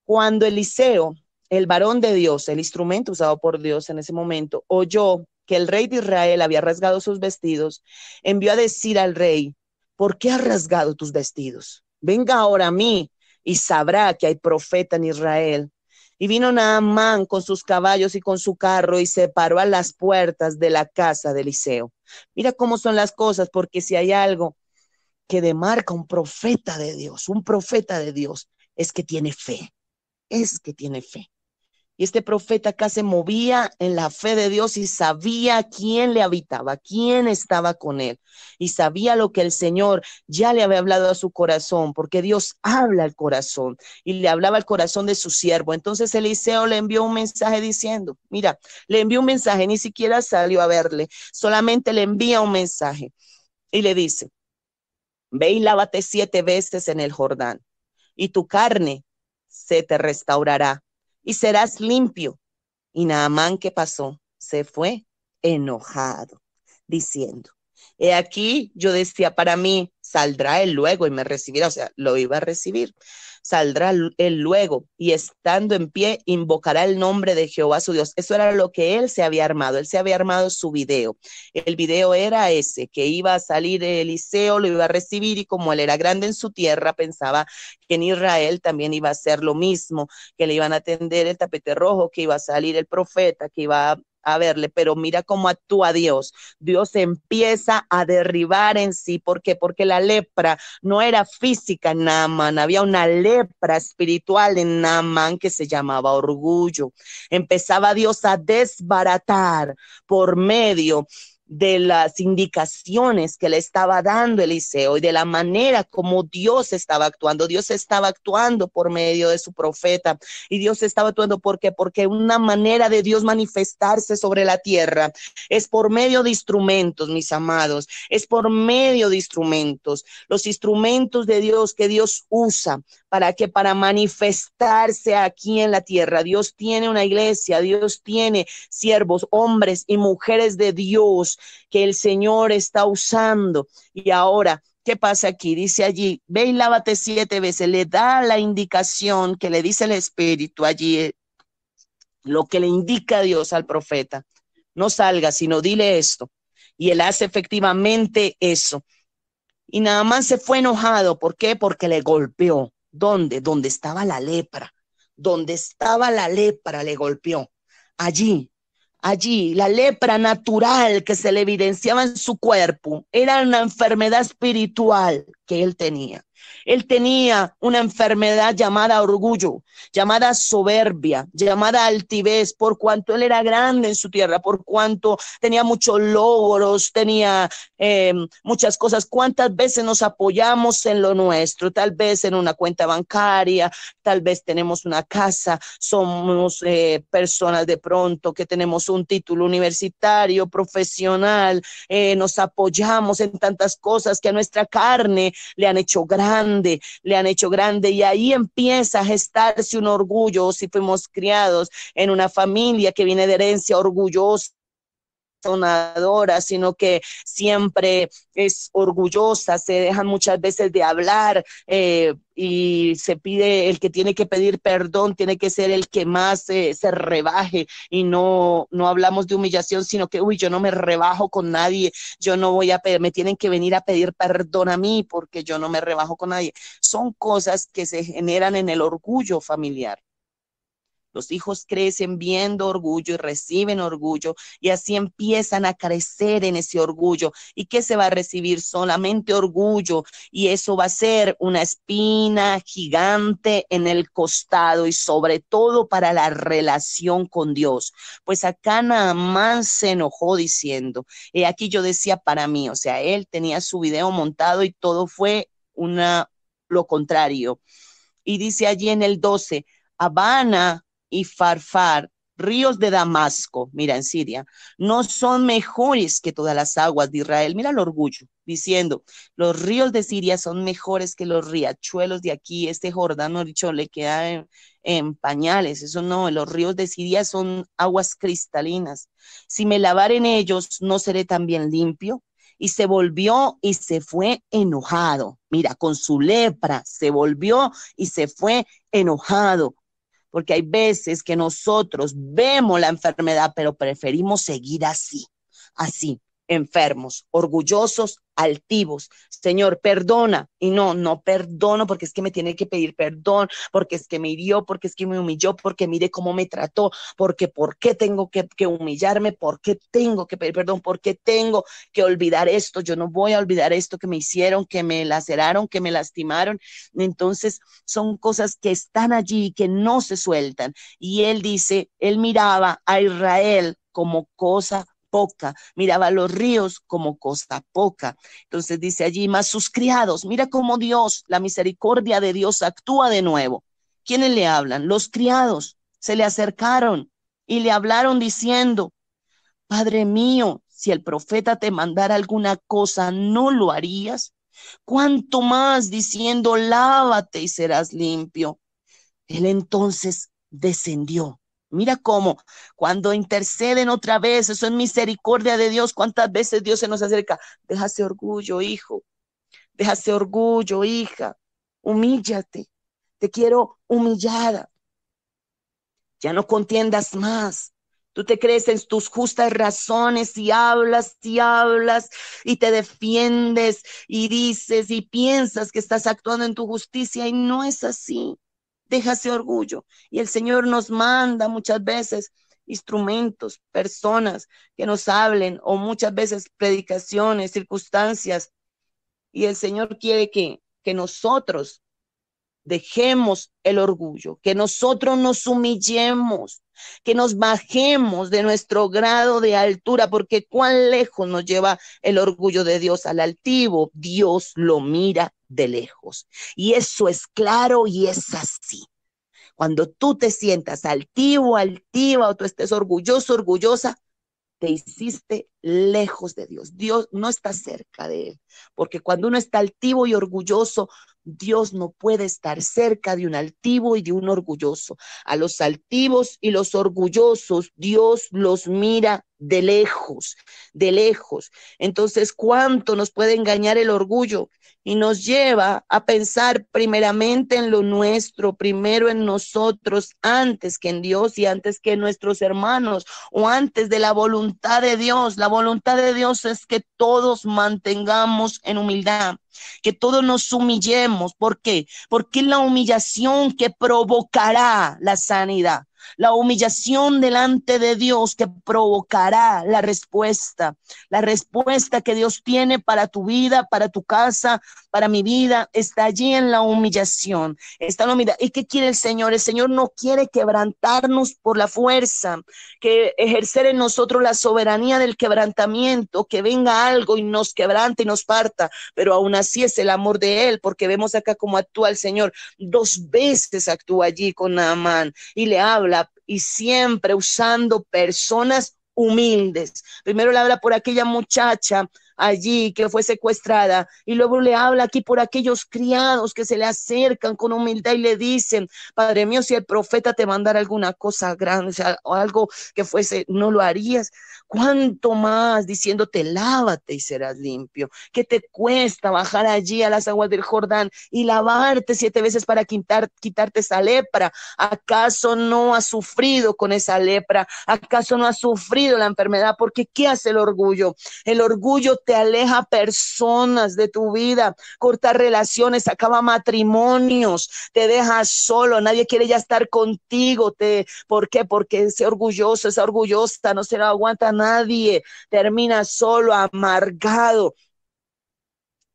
cuando Eliseo, el varón de Dios, el instrumento usado por Dios en ese momento, oyó que el rey de Israel había rasgado sus vestidos, envió a decir al rey, ¿por qué has rasgado tus vestidos? Venga ahora a mí y sabrá que hay profeta en Israel. Y vino Naamán con sus caballos y con su carro y se paró a las puertas de la casa de Eliseo. Mira cómo son las cosas, porque si hay algo que demarca un profeta de Dios, un profeta de Dios, es que tiene fe, es que tiene fe. Y este profeta acá se movía en la fe de Dios y sabía quién le habitaba, quién estaba con él. Y sabía lo que el Señor ya le había hablado a su corazón, porque Dios habla al corazón y le hablaba al corazón de su siervo. Entonces Eliseo le envió un mensaje diciendo, mira, le envió un mensaje, ni siquiera salió a verle, solamente le envía un mensaje y le dice, ve y lávate siete veces en el Jordán y tu carne se te restaurará y serás limpio. Y Naamán, ¿qué pasó? Se fue enojado, diciendo, he aquí, yo decía para mí, saldrá él luego y me recibirá, o sea, lo iba a recibir saldrá él luego y estando en pie invocará el nombre de Jehová su Dios. Eso era lo que él se había armado, él se había armado su video. El video era ese, que iba a salir Eliseo, lo iba a recibir y como él era grande en su tierra, pensaba que en Israel también iba a ser lo mismo, que le iban a atender el tapete rojo, que iba a salir el profeta, que iba a a verle, pero mira cómo actúa Dios. Dios empieza a derribar en sí. ¿Por qué? Porque la lepra no era física en Naaman, había una lepra espiritual en Naman que se llamaba orgullo. Empezaba Dios a desbaratar por medio de las indicaciones que le estaba dando Eliseo y de la manera como Dios estaba actuando. Dios estaba actuando por medio de su profeta y Dios estaba actuando porque porque una manera de Dios manifestarse sobre la tierra es por medio de instrumentos, mis amados, es por medio de instrumentos, los instrumentos de Dios que Dios usa para que para manifestarse aquí en la tierra. Dios tiene una iglesia, Dios tiene siervos, hombres y mujeres de Dios que el Señor está usando. Y ahora ¿Qué pasa aquí? Dice allí, ve y lávate siete veces. Le da la indicación que le dice el Espíritu allí, eh, lo que le indica Dios al profeta. No salga, sino dile esto. Y él hace efectivamente eso. Y nada más se fue enojado. ¿Por qué? Porque le golpeó. ¿Dónde? Donde estaba la lepra. Donde estaba la lepra le golpeó. Allí, allí, la lepra natural que se le evidenciaba en su cuerpo era una enfermedad espiritual que él tenía. Él tenía una enfermedad llamada orgullo, llamada soberbia, llamada altivez, por cuanto él era grande en su tierra, por cuanto tenía muchos logros, tenía em, muchas cosas. ¿Cuántas veces nos apoyamos en lo nuestro? Tal vez en una cuenta bancaria, tal vez tenemos una casa, somos eh, personas de pronto que tenemos un título universitario, profesional, eh, nos apoyamos en tantas cosas que a nuestra carne le han hecho grande le han hecho grande y ahí empieza a gestarse un orgullo si fuimos criados en una familia que viene de herencia orgullosa sonadoras, sino que siempre es orgullosa, se dejan muchas veces de hablar eh, y se pide, el que tiene que pedir perdón tiene que ser el que más eh, se rebaje y no, no hablamos de humillación, sino que, uy, yo no me rebajo con nadie, yo no voy a pedir, me tienen que venir a pedir perdón a mí porque yo no me rebajo con nadie. Son cosas que se generan en el orgullo familiar. Los hijos crecen viendo orgullo y reciben orgullo y así empiezan a crecer en ese orgullo. ¿Y qué se va a recibir? Solamente orgullo y eso va a ser una espina gigante en el costado y sobre todo para la relación con Dios. Pues acá Naamán se enojó diciendo, y aquí yo decía para mí, o sea, él tenía su video montado y todo fue una lo contrario. Y dice allí en el 12, Habana y Farfar, ríos de Damasco, mira en Siria, no son mejores que todas las aguas de Israel. Mira el orgullo, diciendo, los ríos de Siria son mejores que los riachuelos de aquí, este Jordán dicho le queda en, pañales, eso no, los ríos de Siria son aguas cristalinas. Si me lavar en ellos, no seré también limpio. Y se volvió y se fue enojado. Mira, con su lepra se volvió y se fue enojado porque hay veces que nosotros vemos la enfermedad, pero preferimos seguir así, así, enfermos, orgullosos, altivos. Señor, perdona. Y no, no perdono porque es que me tiene que pedir perdón, porque es que me hirió, porque es que me humilló, porque mire cómo me trató, porque por qué tengo que, humillarme, por qué tengo que pedir perdón, porque tengo que olvidar esto. Yo no voy a olvidar esto que me hicieron, que me laceraron, que me lastimaron. Entonces, son cosas que están allí y que no se sueltan. Y él dice, él miraba a Israel como cosa poca, miraba los ríos como costa poca. Entonces dice allí, más sus criados, mira cómo Dios, la misericordia de Dios actúa de nuevo. ¿Quiénes le hablan? Los criados se le acercaron y le hablaron diciendo, Padre mío, si el profeta te mandara alguna cosa, ¿no lo harías? cuánto más diciendo, lávate y serás limpio. Él entonces descendió Mira cómo cuando interceden otra vez, eso es misericordia de Dios, cuántas veces Dios se nos acerca. Déjase orgullo, hijo. Déjase orgullo, hija. Humíllate. Te quiero humillada. Ya no contiendas más. Tú te crees en tus justas razones y hablas y hablas y te defiendes y dices y piensas que estás actuando en tu justicia y no es así deja ese orgullo. Y el Señor nos manda muchas veces instrumentos, personas que nos hablen o muchas veces predicaciones, circunstancias. Y el Señor quiere que, que nosotros dejemos el orgullo, que nosotros nos humillemos, que nos bajemos de nuestro grado de altura, porque cuán lejos nos lleva el orgullo de Dios al altivo, Dios lo mira de lejos. Y eso es claro y es así. Cuando tú te sientas altivo, altiva o tú estés orgulloso, orgullosa, te hiciste lejos de Dios. Dios no está cerca de él, porque cuando uno está altivo y orgulloso, Dios no puede estar cerca de un altivo y de un orgulloso. A los altivos y los orgullosos, Dios los mira de lejos, de lejos. Entonces, ¿cuánto nos puede engañar el orgullo? Y nos lleva a pensar primeramente en lo nuestro, primero en nosotros, antes que en Dios y antes que en nuestros hermanos, o antes de la voluntad de Dios. La voluntad de Dios es que todos mantengamos en humildad, que todos nos humillemos. ¿Por qué? Porque es la humillación que provocará la sanidad la humillación delante de Dios que provocará la respuesta, la respuesta que Dios tiene para tu vida, para tu casa, para mi vida, está allí en la humillación, está la ¿Y qué quiere el Señor? El Señor no quiere quebrantarnos por la fuerza, que ejercer en nosotros la soberanía del quebrantamiento, que venga algo y nos quebrante y nos parta, pero aún así es el amor de Él, porque vemos acá cómo actúa el Señor. Dos veces actúa allí con Amán, y le habla y siempre usando personas humildes. Primero le habla por aquella muchacha allí, que fue secuestrada. Y luego le habla aquí por aquellos criados que se le acercan con humildad y le dicen, Padre mío, si el profeta te mandara alguna cosa grande, o, algo que fuese, no lo harías. ¿Cuánto más diciéndote, lávate y serás limpio? ¿Qué te cuesta bajar allí a las aguas del Jordán y lavarte siete veces para quitar, quitarte esa lepra? ¿Acaso no has sufrido con esa lepra? ¿Acaso no has sufrido la enfermedad? Porque ¿qué hace el orgullo? El orgullo te aleja personas de tu vida, corta relaciones, acaba matrimonios, te deja solo, nadie quiere ya estar contigo. Te, ¿Por qué? Porque es orgulloso, es orgullosa, no se lo aguanta nadie, termina solo, amargado,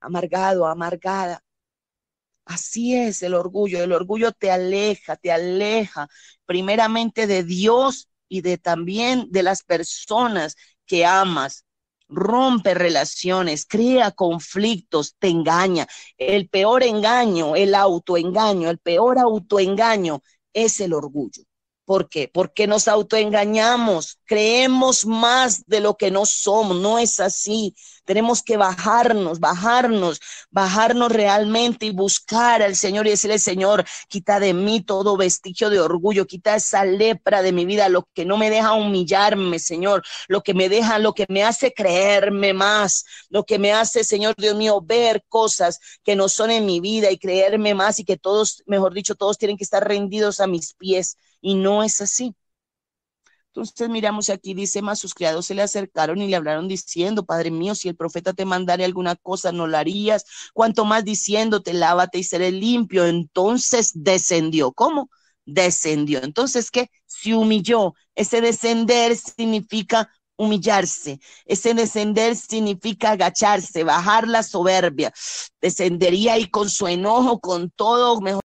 amargado, amargada. Así es el orgullo. El orgullo te aleja, te aleja primeramente de Dios y de también de las personas que amas rompe relaciones, crea conflictos, te engaña. El peor engaño, el autoengaño, el peor autoengaño es el orgullo. ¿Por qué? Porque nos autoengañamos, creemos más de lo que no somos, no es así. Tenemos que bajarnos, bajarnos, bajarnos realmente y buscar al Señor y decirle, Señor, quita de mí todo vestigio de orgullo, quita esa lepra de mi vida, lo que no me deja humillarme, Señor, lo que me deja, lo que me hace creerme más, lo que me hace, Señor Dios mío, ver cosas que no son en mi vida y creerme más y que todos, mejor dicho, todos tienen que estar rendidos a mis pies y no es así. Entonces miramos aquí, dice, más sus criados se le acercaron y le hablaron diciendo, Padre mío, si el profeta te mandara alguna cosa, no la harías, cuanto más diciéndote, lávate y seré limpio. Entonces descendió. ¿Cómo? Descendió. Entonces, ¿qué? Se humilló. Ese descender significa humillarse. Ese descender significa agacharse, bajar la soberbia. Descendería y con su enojo, con todo, mejor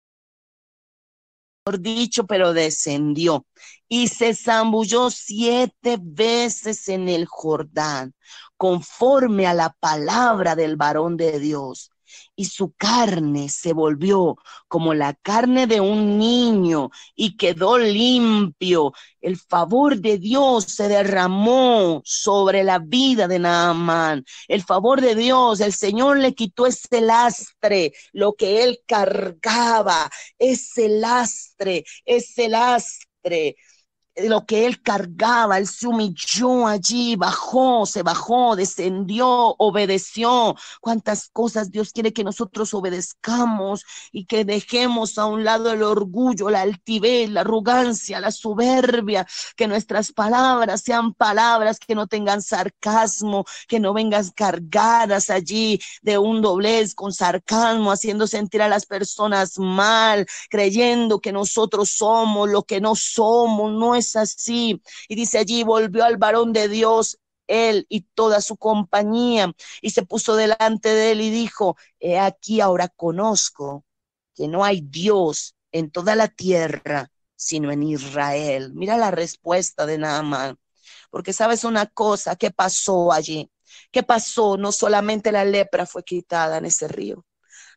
dicho, pero descendió y se zambulló siete veces en el Jordán, conforme a la palabra del varón de Dios y su carne se volvió como la carne de un niño y quedó limpio. El favor de Dios se derramó sobre la vida de Naamán. El favor de Dios, el Señor le quitó ese lastre, lo que él cargaba, ese lastre, ese lastre. Eh, lo que él cargaba, él se humilló allí, bajó, se bajó, descendió, obedeció. Cuántas cosas Dios quiere que nosotros obedezcamos y que dejemos a un lado el orgullo, la altivez, la arrogancia, la soberbia, que nuestras palabras sean palabras que no tengan sarcasmo, que no vengan cargadas allí de un doblez con sarcasmo, haciendo sentir a las personas mal, creyendo que nosotros somos lo que no somos, no es así. Y dice allí, volvió al varón de Dios él y toda su compañía, y se puso delante de él y dijo, he aquí ahora conozco que no hay Dios en toda la tierra, sino en Israel. Mira la respuesta de Naaman, porque sabes una cosa, que pasó allí? ¿Qué pasó? No solamente la lepra fue quitada en ese río,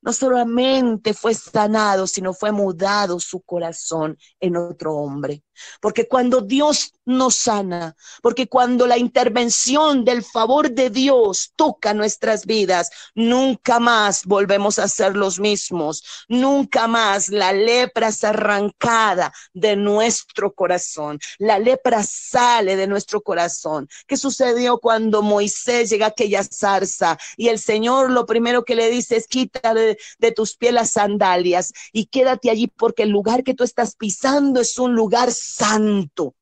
no solamente fue sanado, sino fue mudado su corazón en otro hombre. Porque cuando Dios nos sana, porque cuando la intervención del favor de Dios toca nuestras vidas, nunca más volvemos a ser los mismos, nunca más la lepra es arrancada de nuestro corazón, la lepra sale de nuestro corazón. ¿Qué sucedió cuando Moisés llega a aquella zarza y el Señor lo primero que le dice es quita de, tus pies las sandalias y quédate allí porque el lugar que tú estás pisando es un lugar santo.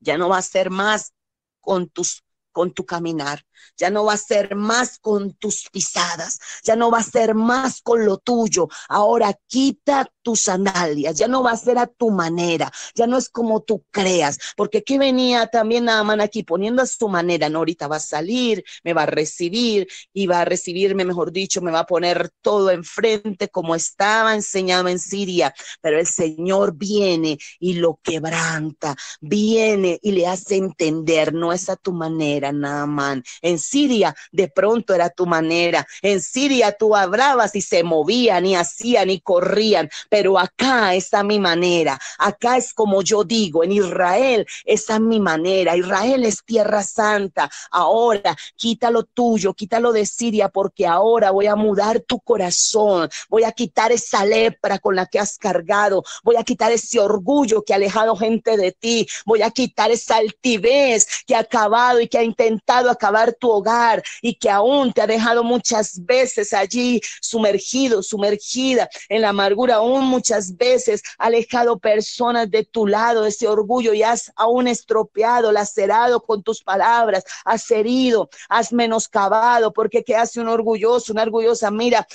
Ya no va a ser más con tus con tu caminar, ya no va a ser más con tus pisadas, ya no va a ser más con lo tuyo. Ahora quita tus sandalias, ya no va a ser a tu manera, ya no es como tú creas, porque que venía también Amán aquí poniendo a su manera, no, ahorita va a salir, me va a recibir y va a recibirme, mejor dicho, me va a poner todo enfrente como estaba enseñado en Siria, pero el Señor viene y lo quebranta, viene y le hace entender, no es a tu manera, más, En Siria de pronto era tu manera, en Siria tú hablabas y se movían y hacían y corrían, pero pero acá está mi manera, acá es como yo digo, en Israel está mi manera, Israel es tierra santa, ahora quítalo tuyo, quítalo de Siria, porque ahora voy a mudar tu corazón, voy a quitar esa lepra con la que has cargado, voy a quitar ese orgullo que ha alejado gente de ti, voy a quitar esa altivez que ha acabado y que ha intentado acabar tu hogar y que aún te ha dejado muchas veces allí sumergido, sumergida en la amargura, aún muchas veces alejado personas de tu lado, ese orgullo, y has aún estropeado, lacerado con tus palabras, has herido, has menoscabado, porque ¿qué hace un orgulloso, una orgullosa? Mira,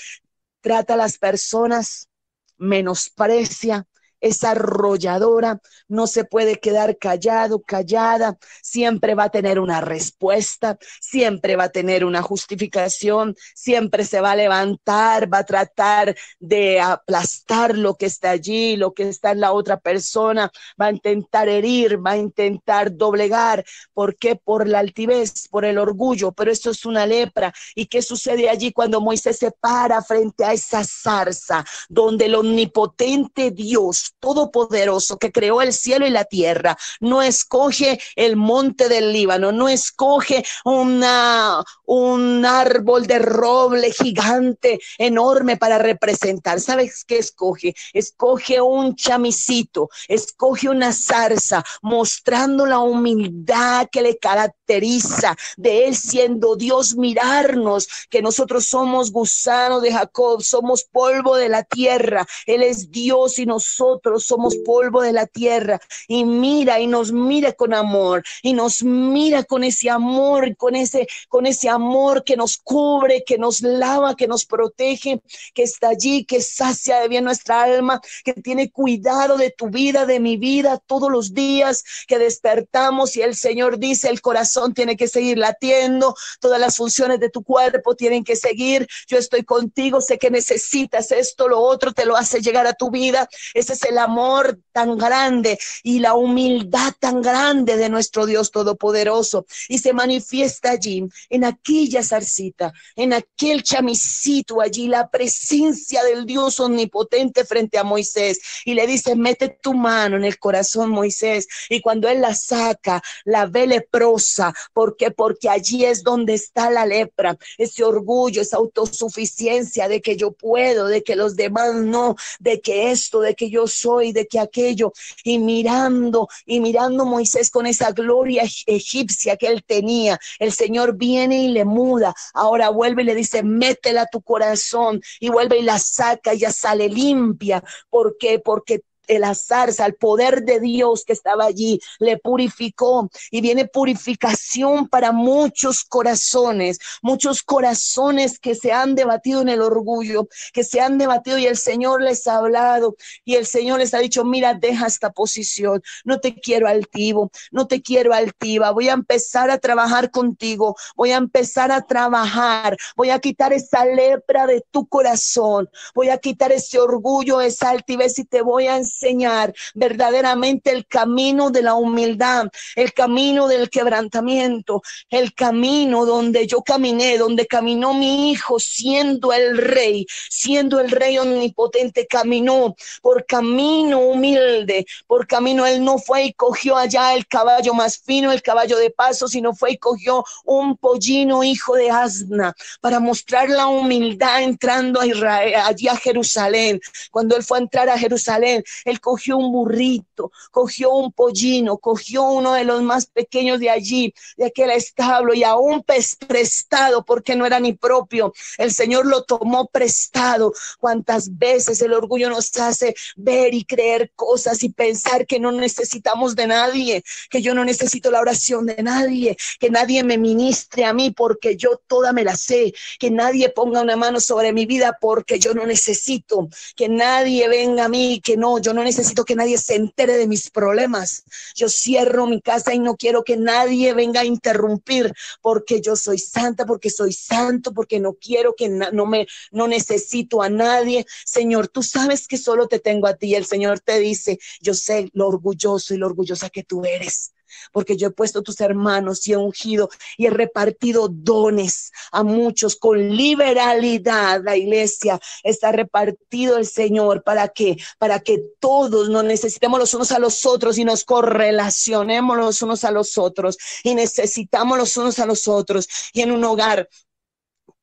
trata a las personas, menosprecia, es arrolladora, no se puede quedar callado, callada, siempre va a tener una respuesta, siempre va a tener una justificación, siempre se va a levantar, va a tratar de aplastar lo que está allí, lo que está en la otra persona, va a intentar herir, va a intentar doblegar, ¿por qué? Por la altivez, por el orgullo, pero eso es una lepra. ¿Y qué sucede allí cuando Moisés se para frente a esa zarza donde el omnipotente Dios Todopoderoso que creó el cielo y la tierra, no escoge el monte del Líbano, no escoge una, un árbol de roble gigante, enorme para representar. ¿Sabes qué escoge? Escoge un chamicito, escoge una zarza, mostrando la humildad que le caracteriza de él siendo Dios, mirarnos que nosotros somos gusano de Jacob, somos polvo de la tierra, él es Dios y nosotros pero somos polvo de la tierra y mira y nos mira con amor y nos mira con ese amor, con ese con ese amor que nos cubre, que nos lava, que nos protege, que está allí, que sacia de bien nuestra alma, que tiene cuidado de tu vida, de mi vida todos los días que despertamos y el Señor dice, el corazón tiene que seguir latiendo, todas las funciones de tu cuerpo tienen que seguir. Yo estoy contigo, sé que necesitas esto, lo otro, te lo hace llegar a tu vida. Ese es el amor tan grande y la humildad tan grande de nuestro Dios Todopoderoso. Y se manifiesta allí, en aquella zarcita, en aquel chamisito allí, la presencia del Dios omnipotente frente a Moisés. Y le dice, mete tu mano en el corazón, Moisés. Y cuando él la saca, la ve leprosa. porque Porque allí es donde está la lepra, ese orgullo, esa autosuficiencia de que yo puedo, de que los demás no, de que esto, de que yo soy, de que aquello, y mirando, y mirando Moisés con esa gloria egipcia que él tenía, el Señor viene y le muda, ahora vuelve y le dice, métela a tu corazón, y vuelve y la saca, ya sale limpia, porque Porque el azarza, al poder de Dios que estaba allí, le purificó y viene purificación para muchos corazones, muchos corazones que se han debatido en el orgullo, que se han debatido y el Señor les ha hablado y el Señor les ha dicho, mira, deja esta posición, no te quiero altivo, no te quiero altiva, voy a empezar a trabajar contigo, voy a empezar a trabajar, voy a quitar esa lepra de tu corazón, voy a quitar ese orgullo, esa altivez y te voy a enseñar enseñar verdaderamente el camino de la humildad, el camino del quebrantamiento, el camino donde yo caminé, donde caminó mi hijo siendo el rey, siendo el rey omnipotente, caminó por camino humilde, por camino él no fue y cogió allá el caballo más fino, el caballo de paso, sino fue y cogió un pollino hijo de asna para mostrar la humildad entrando a Israel, allí a Jerusalén. Cuando él fue a entrar a Jerusalén, él cogió un burrito, cogió un pollino, cogió uno de los más pequeños de allí, de aquel establo, y aún prestado, porque no era ni propio. El Señor lo tomó prestado. Cuántas veces el orgullo nos hace ver y creer cosas y pensar que no necesitamos de nadie, que yo no necesito la oración de nadie, que nadie me ministre a mí porque yo toda me la sé, que nadie ponga una mano sobre mi vida porque yo no necesito, que nadie venga a mí, que no, yo no necesito que nadie se entere de mis problemas. Yo cierro mi casa y no quiero que nadie venga a interrumpir porque yo soy santa, porque soy santo, porque no quiero que no me no necesito a nadie. Señor, tú sabes que solo te tengo a ti. El Señor te dice, yo sé lo orgulloso y lo orgullosa que tú eres porque yo he puesto tus hermanos y he ungido y he repartido dones a muchos con liberalidad. La iglesia está repartido el Señor para que para que todos nos necesitemos los unos a los otros y nos correlacionemos los unos a los otros y necesitamos los unos a los otros y en un hogar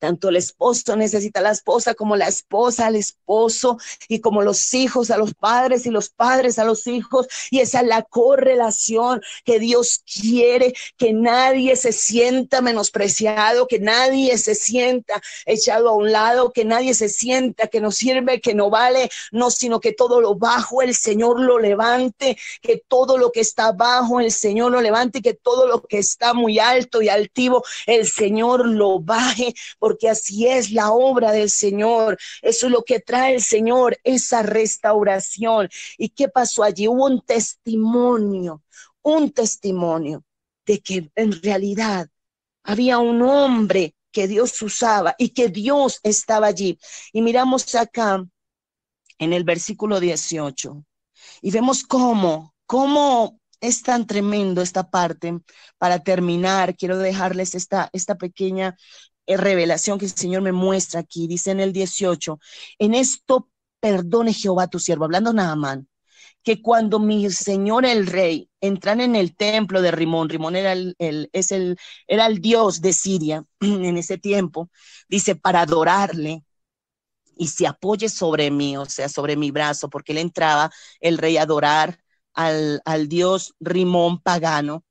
tanto el esposo necesita a la esposa como la esposa al esposo y como los hijos a los padres y los padres a los hijos. Y esa es la correlación que Dios quiere, que nadie se sienta menospreciado, que nadie se sienta echado a un lado, que nadie se sienta que no sirve, que no vale, no, sino que todo lo bajo el Señor lo levante, que todo lo que está bajo el Señor lo levante y que todo lo que está muy alto y altivo el Señor lo baje porque así es la obra del Señor. Eso es lo que trae el Señor, esa restauración. ¿Y qué pasó allí? Hubo un testimonio, un testimonio de que en realidad había un hombre que Dios usaba y que Dios estaba allí. Y miramos acá en el versículo 18 y vemos cómo, cómo es tan tremendo esta parte. Para terminar, quiero dejarles esta, esta pequeña revelación que el Señor me muestra aquí, dice en el 18, en esto perdone Jehová tu siervo, hablando más que cuando mi señor el rey entran en el templo de Rimón, Rimón era el, es el, era el dios de Siria en ese tiempo, dice, para adorarle, y se apoye sobre mí, o sea, sobre mi brazo, porque él entraba el rey a adorar al, al dios Rimón pagano,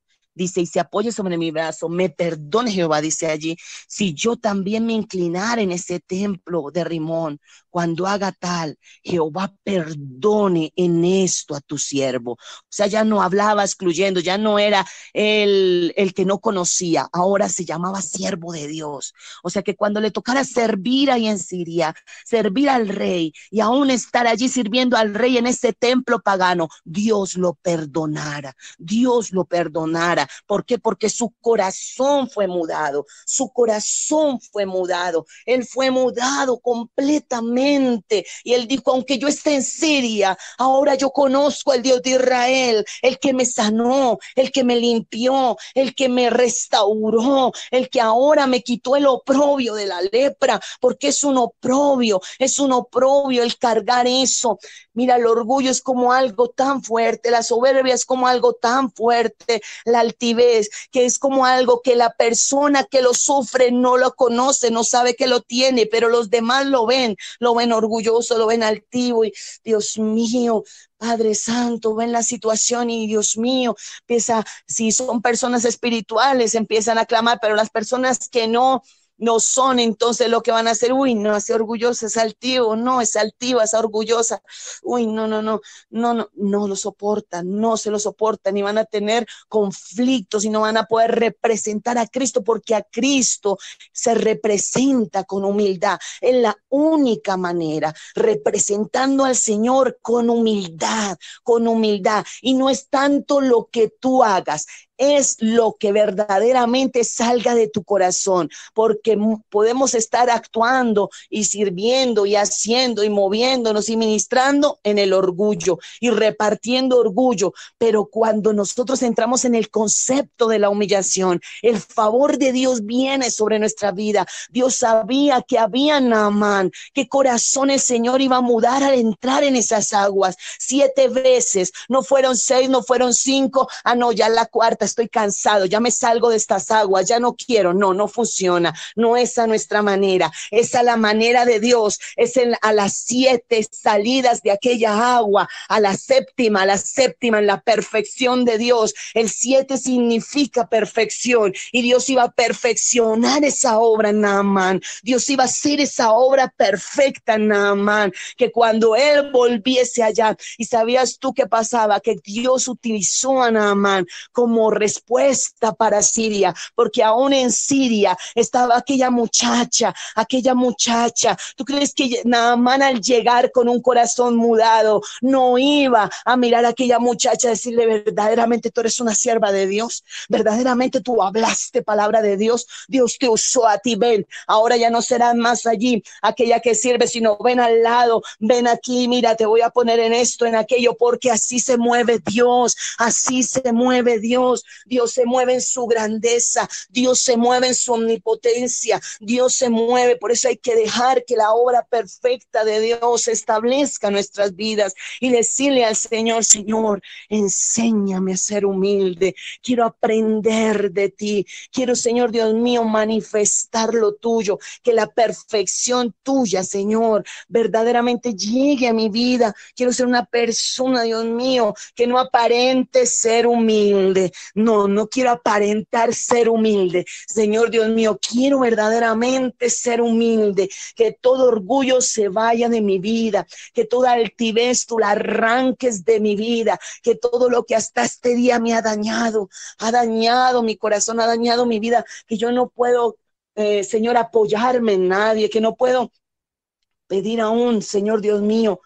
dice, y se apoye sobre mi brazo, me perdone Jehová, dice allí, si yo también me inclinara en ese templo de Rimón, cuando haga tal, Jehová perdone en esto a tu siervo. O sea, ya no hablaba excluyendo, ya no era el, el que no conocía, ahora se llamaba siervo de Dios. O sea, que cuando le tocara servir ahí en Siria, servir al rey y aún estar allí sirviendo al rey en ese templo pagano, Dios lo perdonara, Dios lo perdonara. ¿Por qué? Porque su corazón fue mudado, su corazón fue mudado, él fue mudado completamente. Y él dijo, aunque yo esté en Siria, ahora yo conozco al Dios de Israel, el que me sanó, el que me limpió, el que me restauró, el que ahora me quitó el oprobio de la lepra, porque es un oprobio, es un oprobio el cargar eso. Mira, el orgullo es como algo tan fuerte, la soberbia es como algo tan fuerte, la altivez, que es como algo que la persona que lo sufre no lo conoce, no sabe que lo tiene, pero los demás lo ven, lo ven orgulloso, lo ven altivo y Dios mío, Padre Santo, ven la situación y Dios mío, empieza, si son personas espirituales, empiezan a clamar, pero las personas que no, no son entonces lo que van a hacer, uy, no, es orgullosa, es altivo, no, es altiva, es orgullosa, uy, no, no, no, no, no, no lo soportan, no se lo soportan y van a tener conflictos y no van a poder representar a Cristo porque a Cristo se representa con humildad, es la única manera, representando al Señor con humildad, con humildad y no es tanto lo que tú hagas, es lo que verdaderamente salga de tu corazón, porque podemos estar actuando y sirviendo y haciendo y moviéndonos y ministrando en el orgullo y repartiendo orgullo, pero cuando nosotros entramos en el concepto de la humillación, el favor de Dios viene sobre nuestra vida. Dios sabía que había Naamán, que corazón el Señor iba a mudar al entrar en esas aguas siete veces, no fueron seis, no fueron cinco, ah no, ya la cuarta estoy cansado, ya me salgo de estas aguas, ya no quiero. No, no funciona. No es a nuestra manera, es a la manera de Dios. Es a las siete salidas de aquella agua, a la séptima, a la séptima, en la perfección de Dios. El siete significa perfección y Dios iba a perfeccionar esa obra en Naaman. Dios iba a hacer esa obra perfecta en Naaman, que cuando él volviese allá, y sabías tú qué pasaba, que Dios utilizó a Naaman como respuesta para Siria, porque aún en Siria estaba aquella muchacha, aquella muchacha. ¿Tú crees que nada más al llegar con un corazón mudado no iba a mirar a aquella muchacha y decirle, verdaderamente tú eres una sierva de Dios, verdaderamente tú hablaste palabra de Dios, Dios te usó a ti, ven, ahora ya no serás más allí aquella que sirve, sino ven al lado, ven aquí, mira, te voy a poner en esto, en aquello, porque así se mueve Dios, así se mueve Dios. Dios. se mueve en su grandeza, Dios se mueve en su omnipotencia, Dios se mueve. Por eso hay que dejar que la obra perfecta de Dios establezca nuestras vidas y decirle al Señor, Señor, enséñame a ser humilde. Quiero aprender de ti. Quiero, Señor Dios mío, manifestar lo tuyo, que la perfección tuya, Señor, verdaderamente llegue a mi vida. Quiero ser una persona, Dios mío, que no aparente ser humilde, no, no quiero aparentar ser humilde. Señor Dios mío, quiero verdaderamente ser humilde. Que todo orgullo se vaya de mi vida. Que toda altivez tú la arranques de mi vida. Que todo lo que hasta este día me ha dañado, ha dañado mi corazón, ha dañado mi vida. Que yo no puedo, eh, Señor, apoyarme en nadie. Que no puedo pedir aún, Señor Dios mío,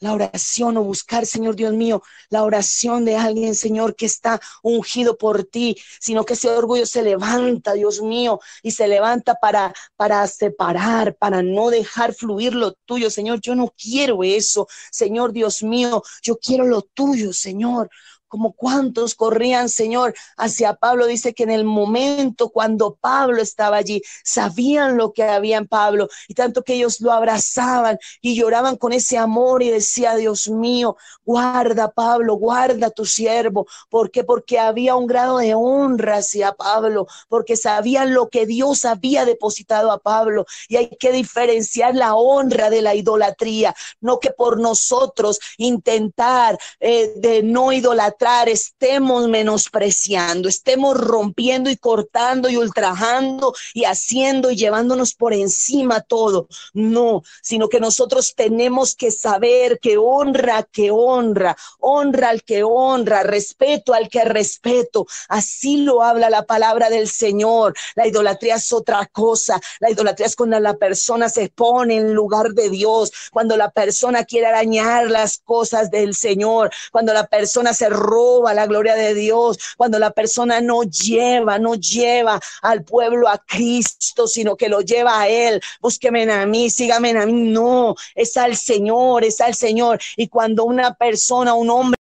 la oración o buscar, Señor Dios mío, la oración de alguien, Señor, que está ungido por ti, sino que ese orgullo se levanta, Dios mío, y se levanta para, para separar, para no dejar fluir lo tuyo, Señor. Yo no quiero eso, Señor Dios mío, yo quiero lo tuyo, Señor como cuántos corrían, Señor, hacia Pablo. Dice que en el momento cuando Pablo estaba allí, sabían lo que había en Pablo y tanto que ellos lo abrazaban y lloraban con ese amor y decía, Dios mío, guarda Pablo, guarda tu siervo. ¿Por qué? Porque había un grado de honra hacia Pablo, porque sabían lo que Dios había depositado a Pablo y hay que diferenciar la honra de la idolatría, no que por nosotros intentar eh, de no idolatrar estemos menospreciando, estemos rompiendo y cortando y ultrajando y haciendo y llevándonos por encima todo. No, sino que nosotros tenemos que saber que honra que honra, honra al que honra, respeto al que respeto. Así lo habla la palabra del Señor. La idolatría es otra cosa. La idolatría es cuando la persona se pone en lugar de Dios, cuando la persona quiere arañar las cosas del Señor, cuando la persona se roba la gloria de Dios, cuando la persona no lleva, no lleva al pueblo a Cristo, sino que lo lleva a Él. Búsqueme a mí, sígame a mí. No, es al Señor, es al Señor. Y cuando una persona, un hombre,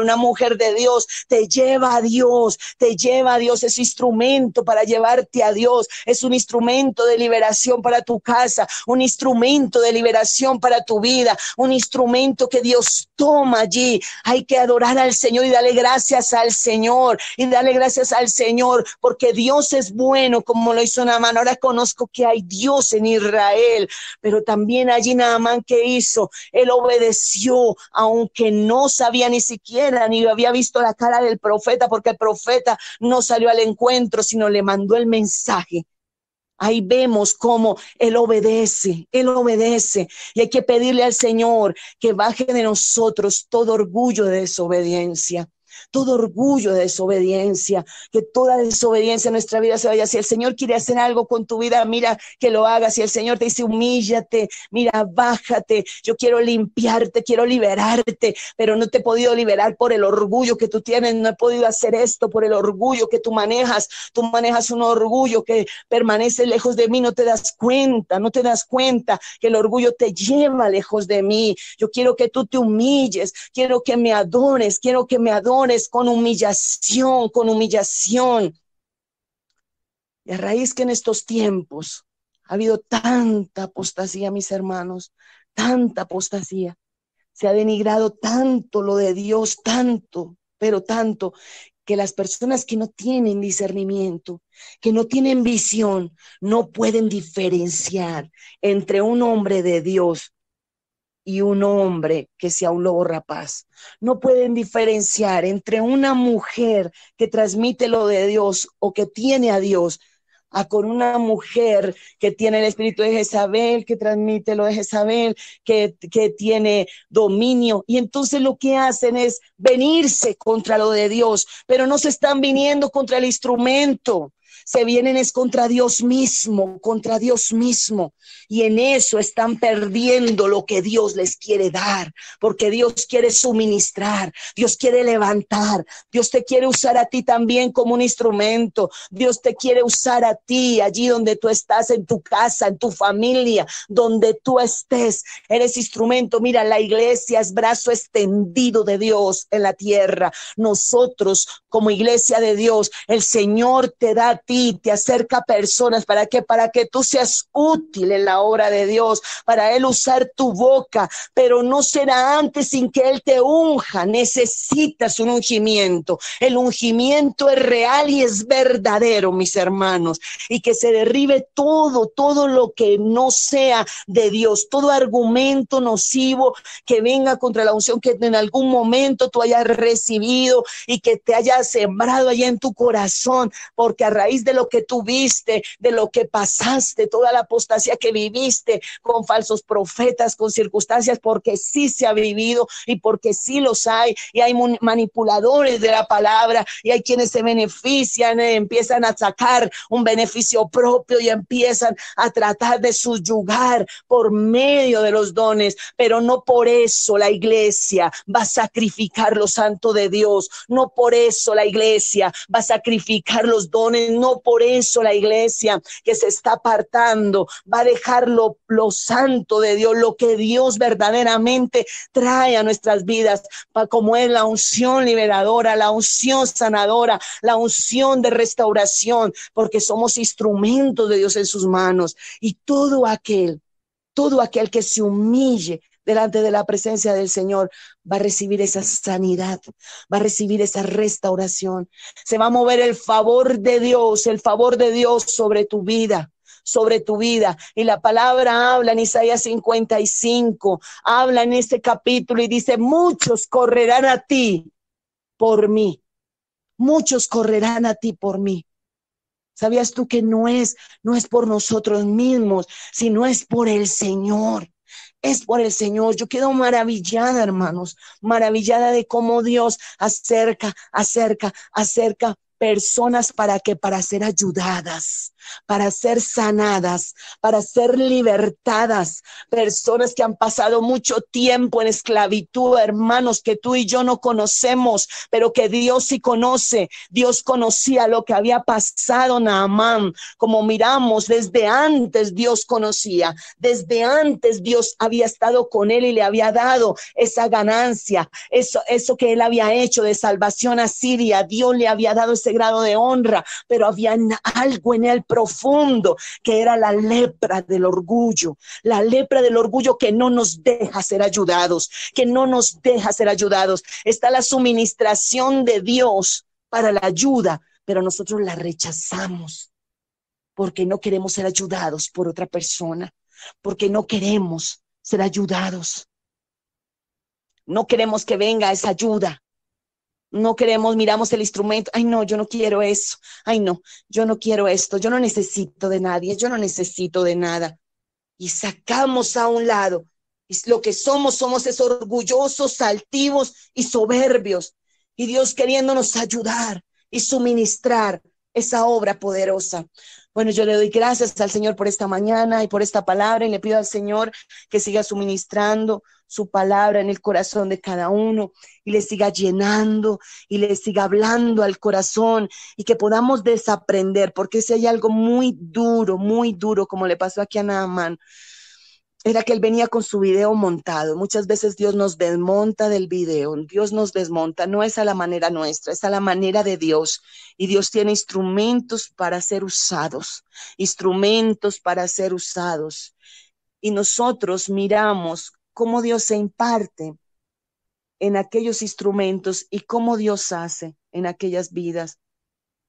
una mujer de Dios, te lleva a Dios, te lleva a Dios, es instrumento para llevarte a Dios, es un instrumento de liberación para tu casa, un instrumento de liberación para tu vida, un instrumento que Dios toma allí. Hay que adorar al Señor y darle gracias al Señor y darle gracias al Señor porque Dios es bueno como lo hizo Naaman. Ahora conozco que hay Dios en Israel, pero también allí Naaman, que hizo, él obedeció aunque no sabía ni siquiera ni había visto la cara del profeta, porque el profeta no salió al encuentro, sino le mandó el mensaje. Ahí vemos cómo Él obedece, Él obedece. Y hay que pedirle al Señor que baje de nosotros todo orgullo de desobediencia todo orgullo de desobediencia, que toda desobediencia en nuestra vida se vaya. Si el Señor quiere hacer algo con tu vida, mira que lo hagas. Si el Señor te dice, humíllate, mira, bájate, yo quiero limpiarte, quiero liberarte, pero no te he podido liberar por el orgullo que tú tienes, no he podido hacer esto por el orgullo que tú manejas, tú manejas un orgullo que permanece lejos de mí, no te das cuenta, no te das cuenta que el orgullo te lleva lejos de mí. Yo quiero que tú te humilles, quiero que me adores, quiero que me adores con humillación, con humillación. Y a raíz que en estos tiempos ha habido tanta apostasía, mis hermanos, tanta apostasía, se ha denigrado tanto lo de Dios, tanto, pero tanto, que las personas que no tienen discernimiento, que no tienen visión, no pueden diferenciar entre un hombre de Dios y un hombre que sea un lobo rapaz. No pueden diferenciar entre una mujer que transmite lo de Dios o que tiene a Dios, a con una mujer que tiene el espíritu de Jezabel, que transmite lo de Jezabel, que, que tiene dominio. Y entonces lo que hacen es venirse contra lo de Dios, pero no se están viniendo contra el instrumento se vienen es contra Dios mismo, contra Dios mismo. Y en eso están perdiendo lo que Dios les quiere dar, porque Dios quiere suministrar, Dios quiere levantar, Dios te quiere usar a ti también como un instrumento, Dios te quiere usar a ti allí donde tú estás, en tu casa, en tu familia, donde tú estés, eres instrumento. Mira, la iglesia es brazo extendido de Dios en la tierra. Nosotros como iglesia de Dios, el Señor te da a ti te acerca a personas. ¿Para que Para que tú seas útil en la obra de Dios, para Él usar tu boca, pero no será antes sin que Él te unja. Necesitas un ungimiento. El ungimiento es real y es verdadero, mis hermanos. Y que se derribe todo, todo lo que no sea de Dios, todo argumento nocivo que venga contra la unción que en algún momento tú hayas recibido y que te haya sembrado allá en tu corazón, porque a raíz de lo que tuviste, de lo que pasaste, toda la apostasía que viviste con falsos profetas, con circunstancias, porque sí se ha vivido y porque sí los hay. Y hay manipuladores de la palabra y hay quienes se benefician, eh, empiezan a sacar un beneficio propio y empiezan a tratar de subyugar por medio de los dones, pero no por eso la iglesia va a sacrificar lo santo de Dios, no por eso la iglesia va a sacrificar los dones, no por eso la iglesia que se está apartando va a dejar lo, lo santo de Dios, lo que Dios verdaderamente trae a nuestras vidas, como es la unción liberadora, la unción sanadora, la unción de restauración, porque somos instrumentos de Dios en sus manos. Y todo aquel, todo aquel que se humille delante de la presencia del Señor, va a recibir esa sanidad, va a recibir esa restauración. Se va a mover el favor de Dios, el favor de Dios sobre tu vida sobre tu vida. Y la palabra habla en Isaías 55, habla en este capítulo y dice, muchos correrán a ti por mí, muchos correrán a ti por mí. ¿Sabías tú que no es, no es por nosotros mismos, sino es por el Señor? es por el Señor. Yo quedo maravillada, hermanos, maravillada de cómo Dios acerca, acerca, acerca personas para que para ser ayudadas, para ser sanadas, para ser libertadas, personas que han pasado mucho tiempo en esclavitud, hermanos que tú y yo no conocemos, pero que Dios sí conoce. Dios conocía lo que había pasado Naamán, como miramos desde antes Dios conocía, desde antes Dios había estado con él y le había dado esa ganancia, eso eso que él había hecho de salvación a Siria, Dios le había dado esa grado de honra, pero había algo en el profundo que era la lepra del orgullo, la lepra del orgullo que no nos deja ser ayudados, que no nos deja ser ayudados. Está la suministración de Dios para la ayuda, pero nosotros la rechazamos porque no queremos ser ayudados por otra persona, porque no queremos ser ayudados. No queremos que venga esa ayuda, no queremos, miramos el instrumento, ay no, yo no quiero eso, ay no, yo no quiero esto, yo no necesito de nadie, yo no necesito de nada. Y sacamos a un lado lo que somos, somos esos orgullosos, altivos y soberbios. Y Dios queriéndonos ayudar y suministrar esa obra poderosa. Bueno, yo le doy gracias al Señor por esta mañana y por esta palabra y le pido al Señor que siga suministrando su palabra en el corazón de cada uno y le siga llenando y le siga hablando al corazón y que podamos desaprender, porque si hay algo muy duro, muy duro, como le pasó aquí a Naaman, era que él venía con su video montado. Muchas veces Dios nos desmonta del video, Dios nos desmonta, no es a la manera nuestra, es a la manera de Dios. Y Dios tiene instrumentos para ser usados, instrumentos para ser usados. Y nosotros miramos cómo Dios se imparte en aquellos instrumentos y cómo Dios hace en aquellas vidas.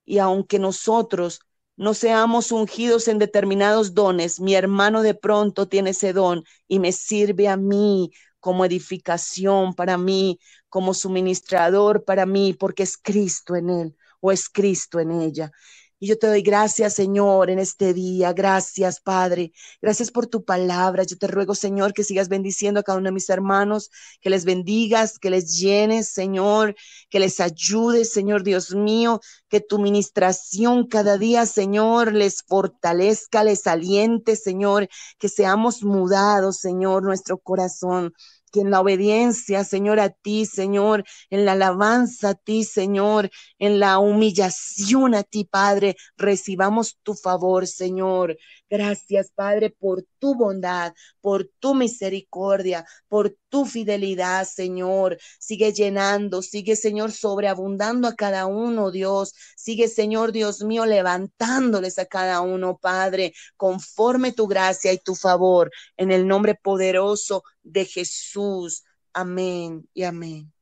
Y aunque nosotros no seamos ungidos en determinados dones. Mi hermano de pronto tiene ese don y me sirve a mí como edificación para mí, como suministrador para mí, porque es Cristo en él o es Cristo en ella. Y yo te doy gracias, Señor, en este día. Gracias, Padre. Gracias por tu palabra. Yo te ruego, Señor, que sigas bendiciendo a cada uno de mis hermanos, que les bendigas, que les llenes, Señor, que les ayudes, Señor Dios mío, que tu ministración cada día, Señor, les fortalezca, les aliente, Señor, que seamos mudados, Señor, nuestro corazón que en la obediencia, Señor, a ti, Señor, en la alabanza a ti, Señor, en la humillación a ti, Padre, recibamos tu favor, Señor. Gracias, Padre, por tu bondad, por tu misericordia, por tu fidelidad, Señor. Sigue llenando, sigue, Señor, sobreabundando a cada uno, Dios. Sigue, Señor, Dios mío, levantándoles a cada uno, Padre, conforme tu gracia y tu favor, en el nombre poderoso de Jesús. Amén y amén.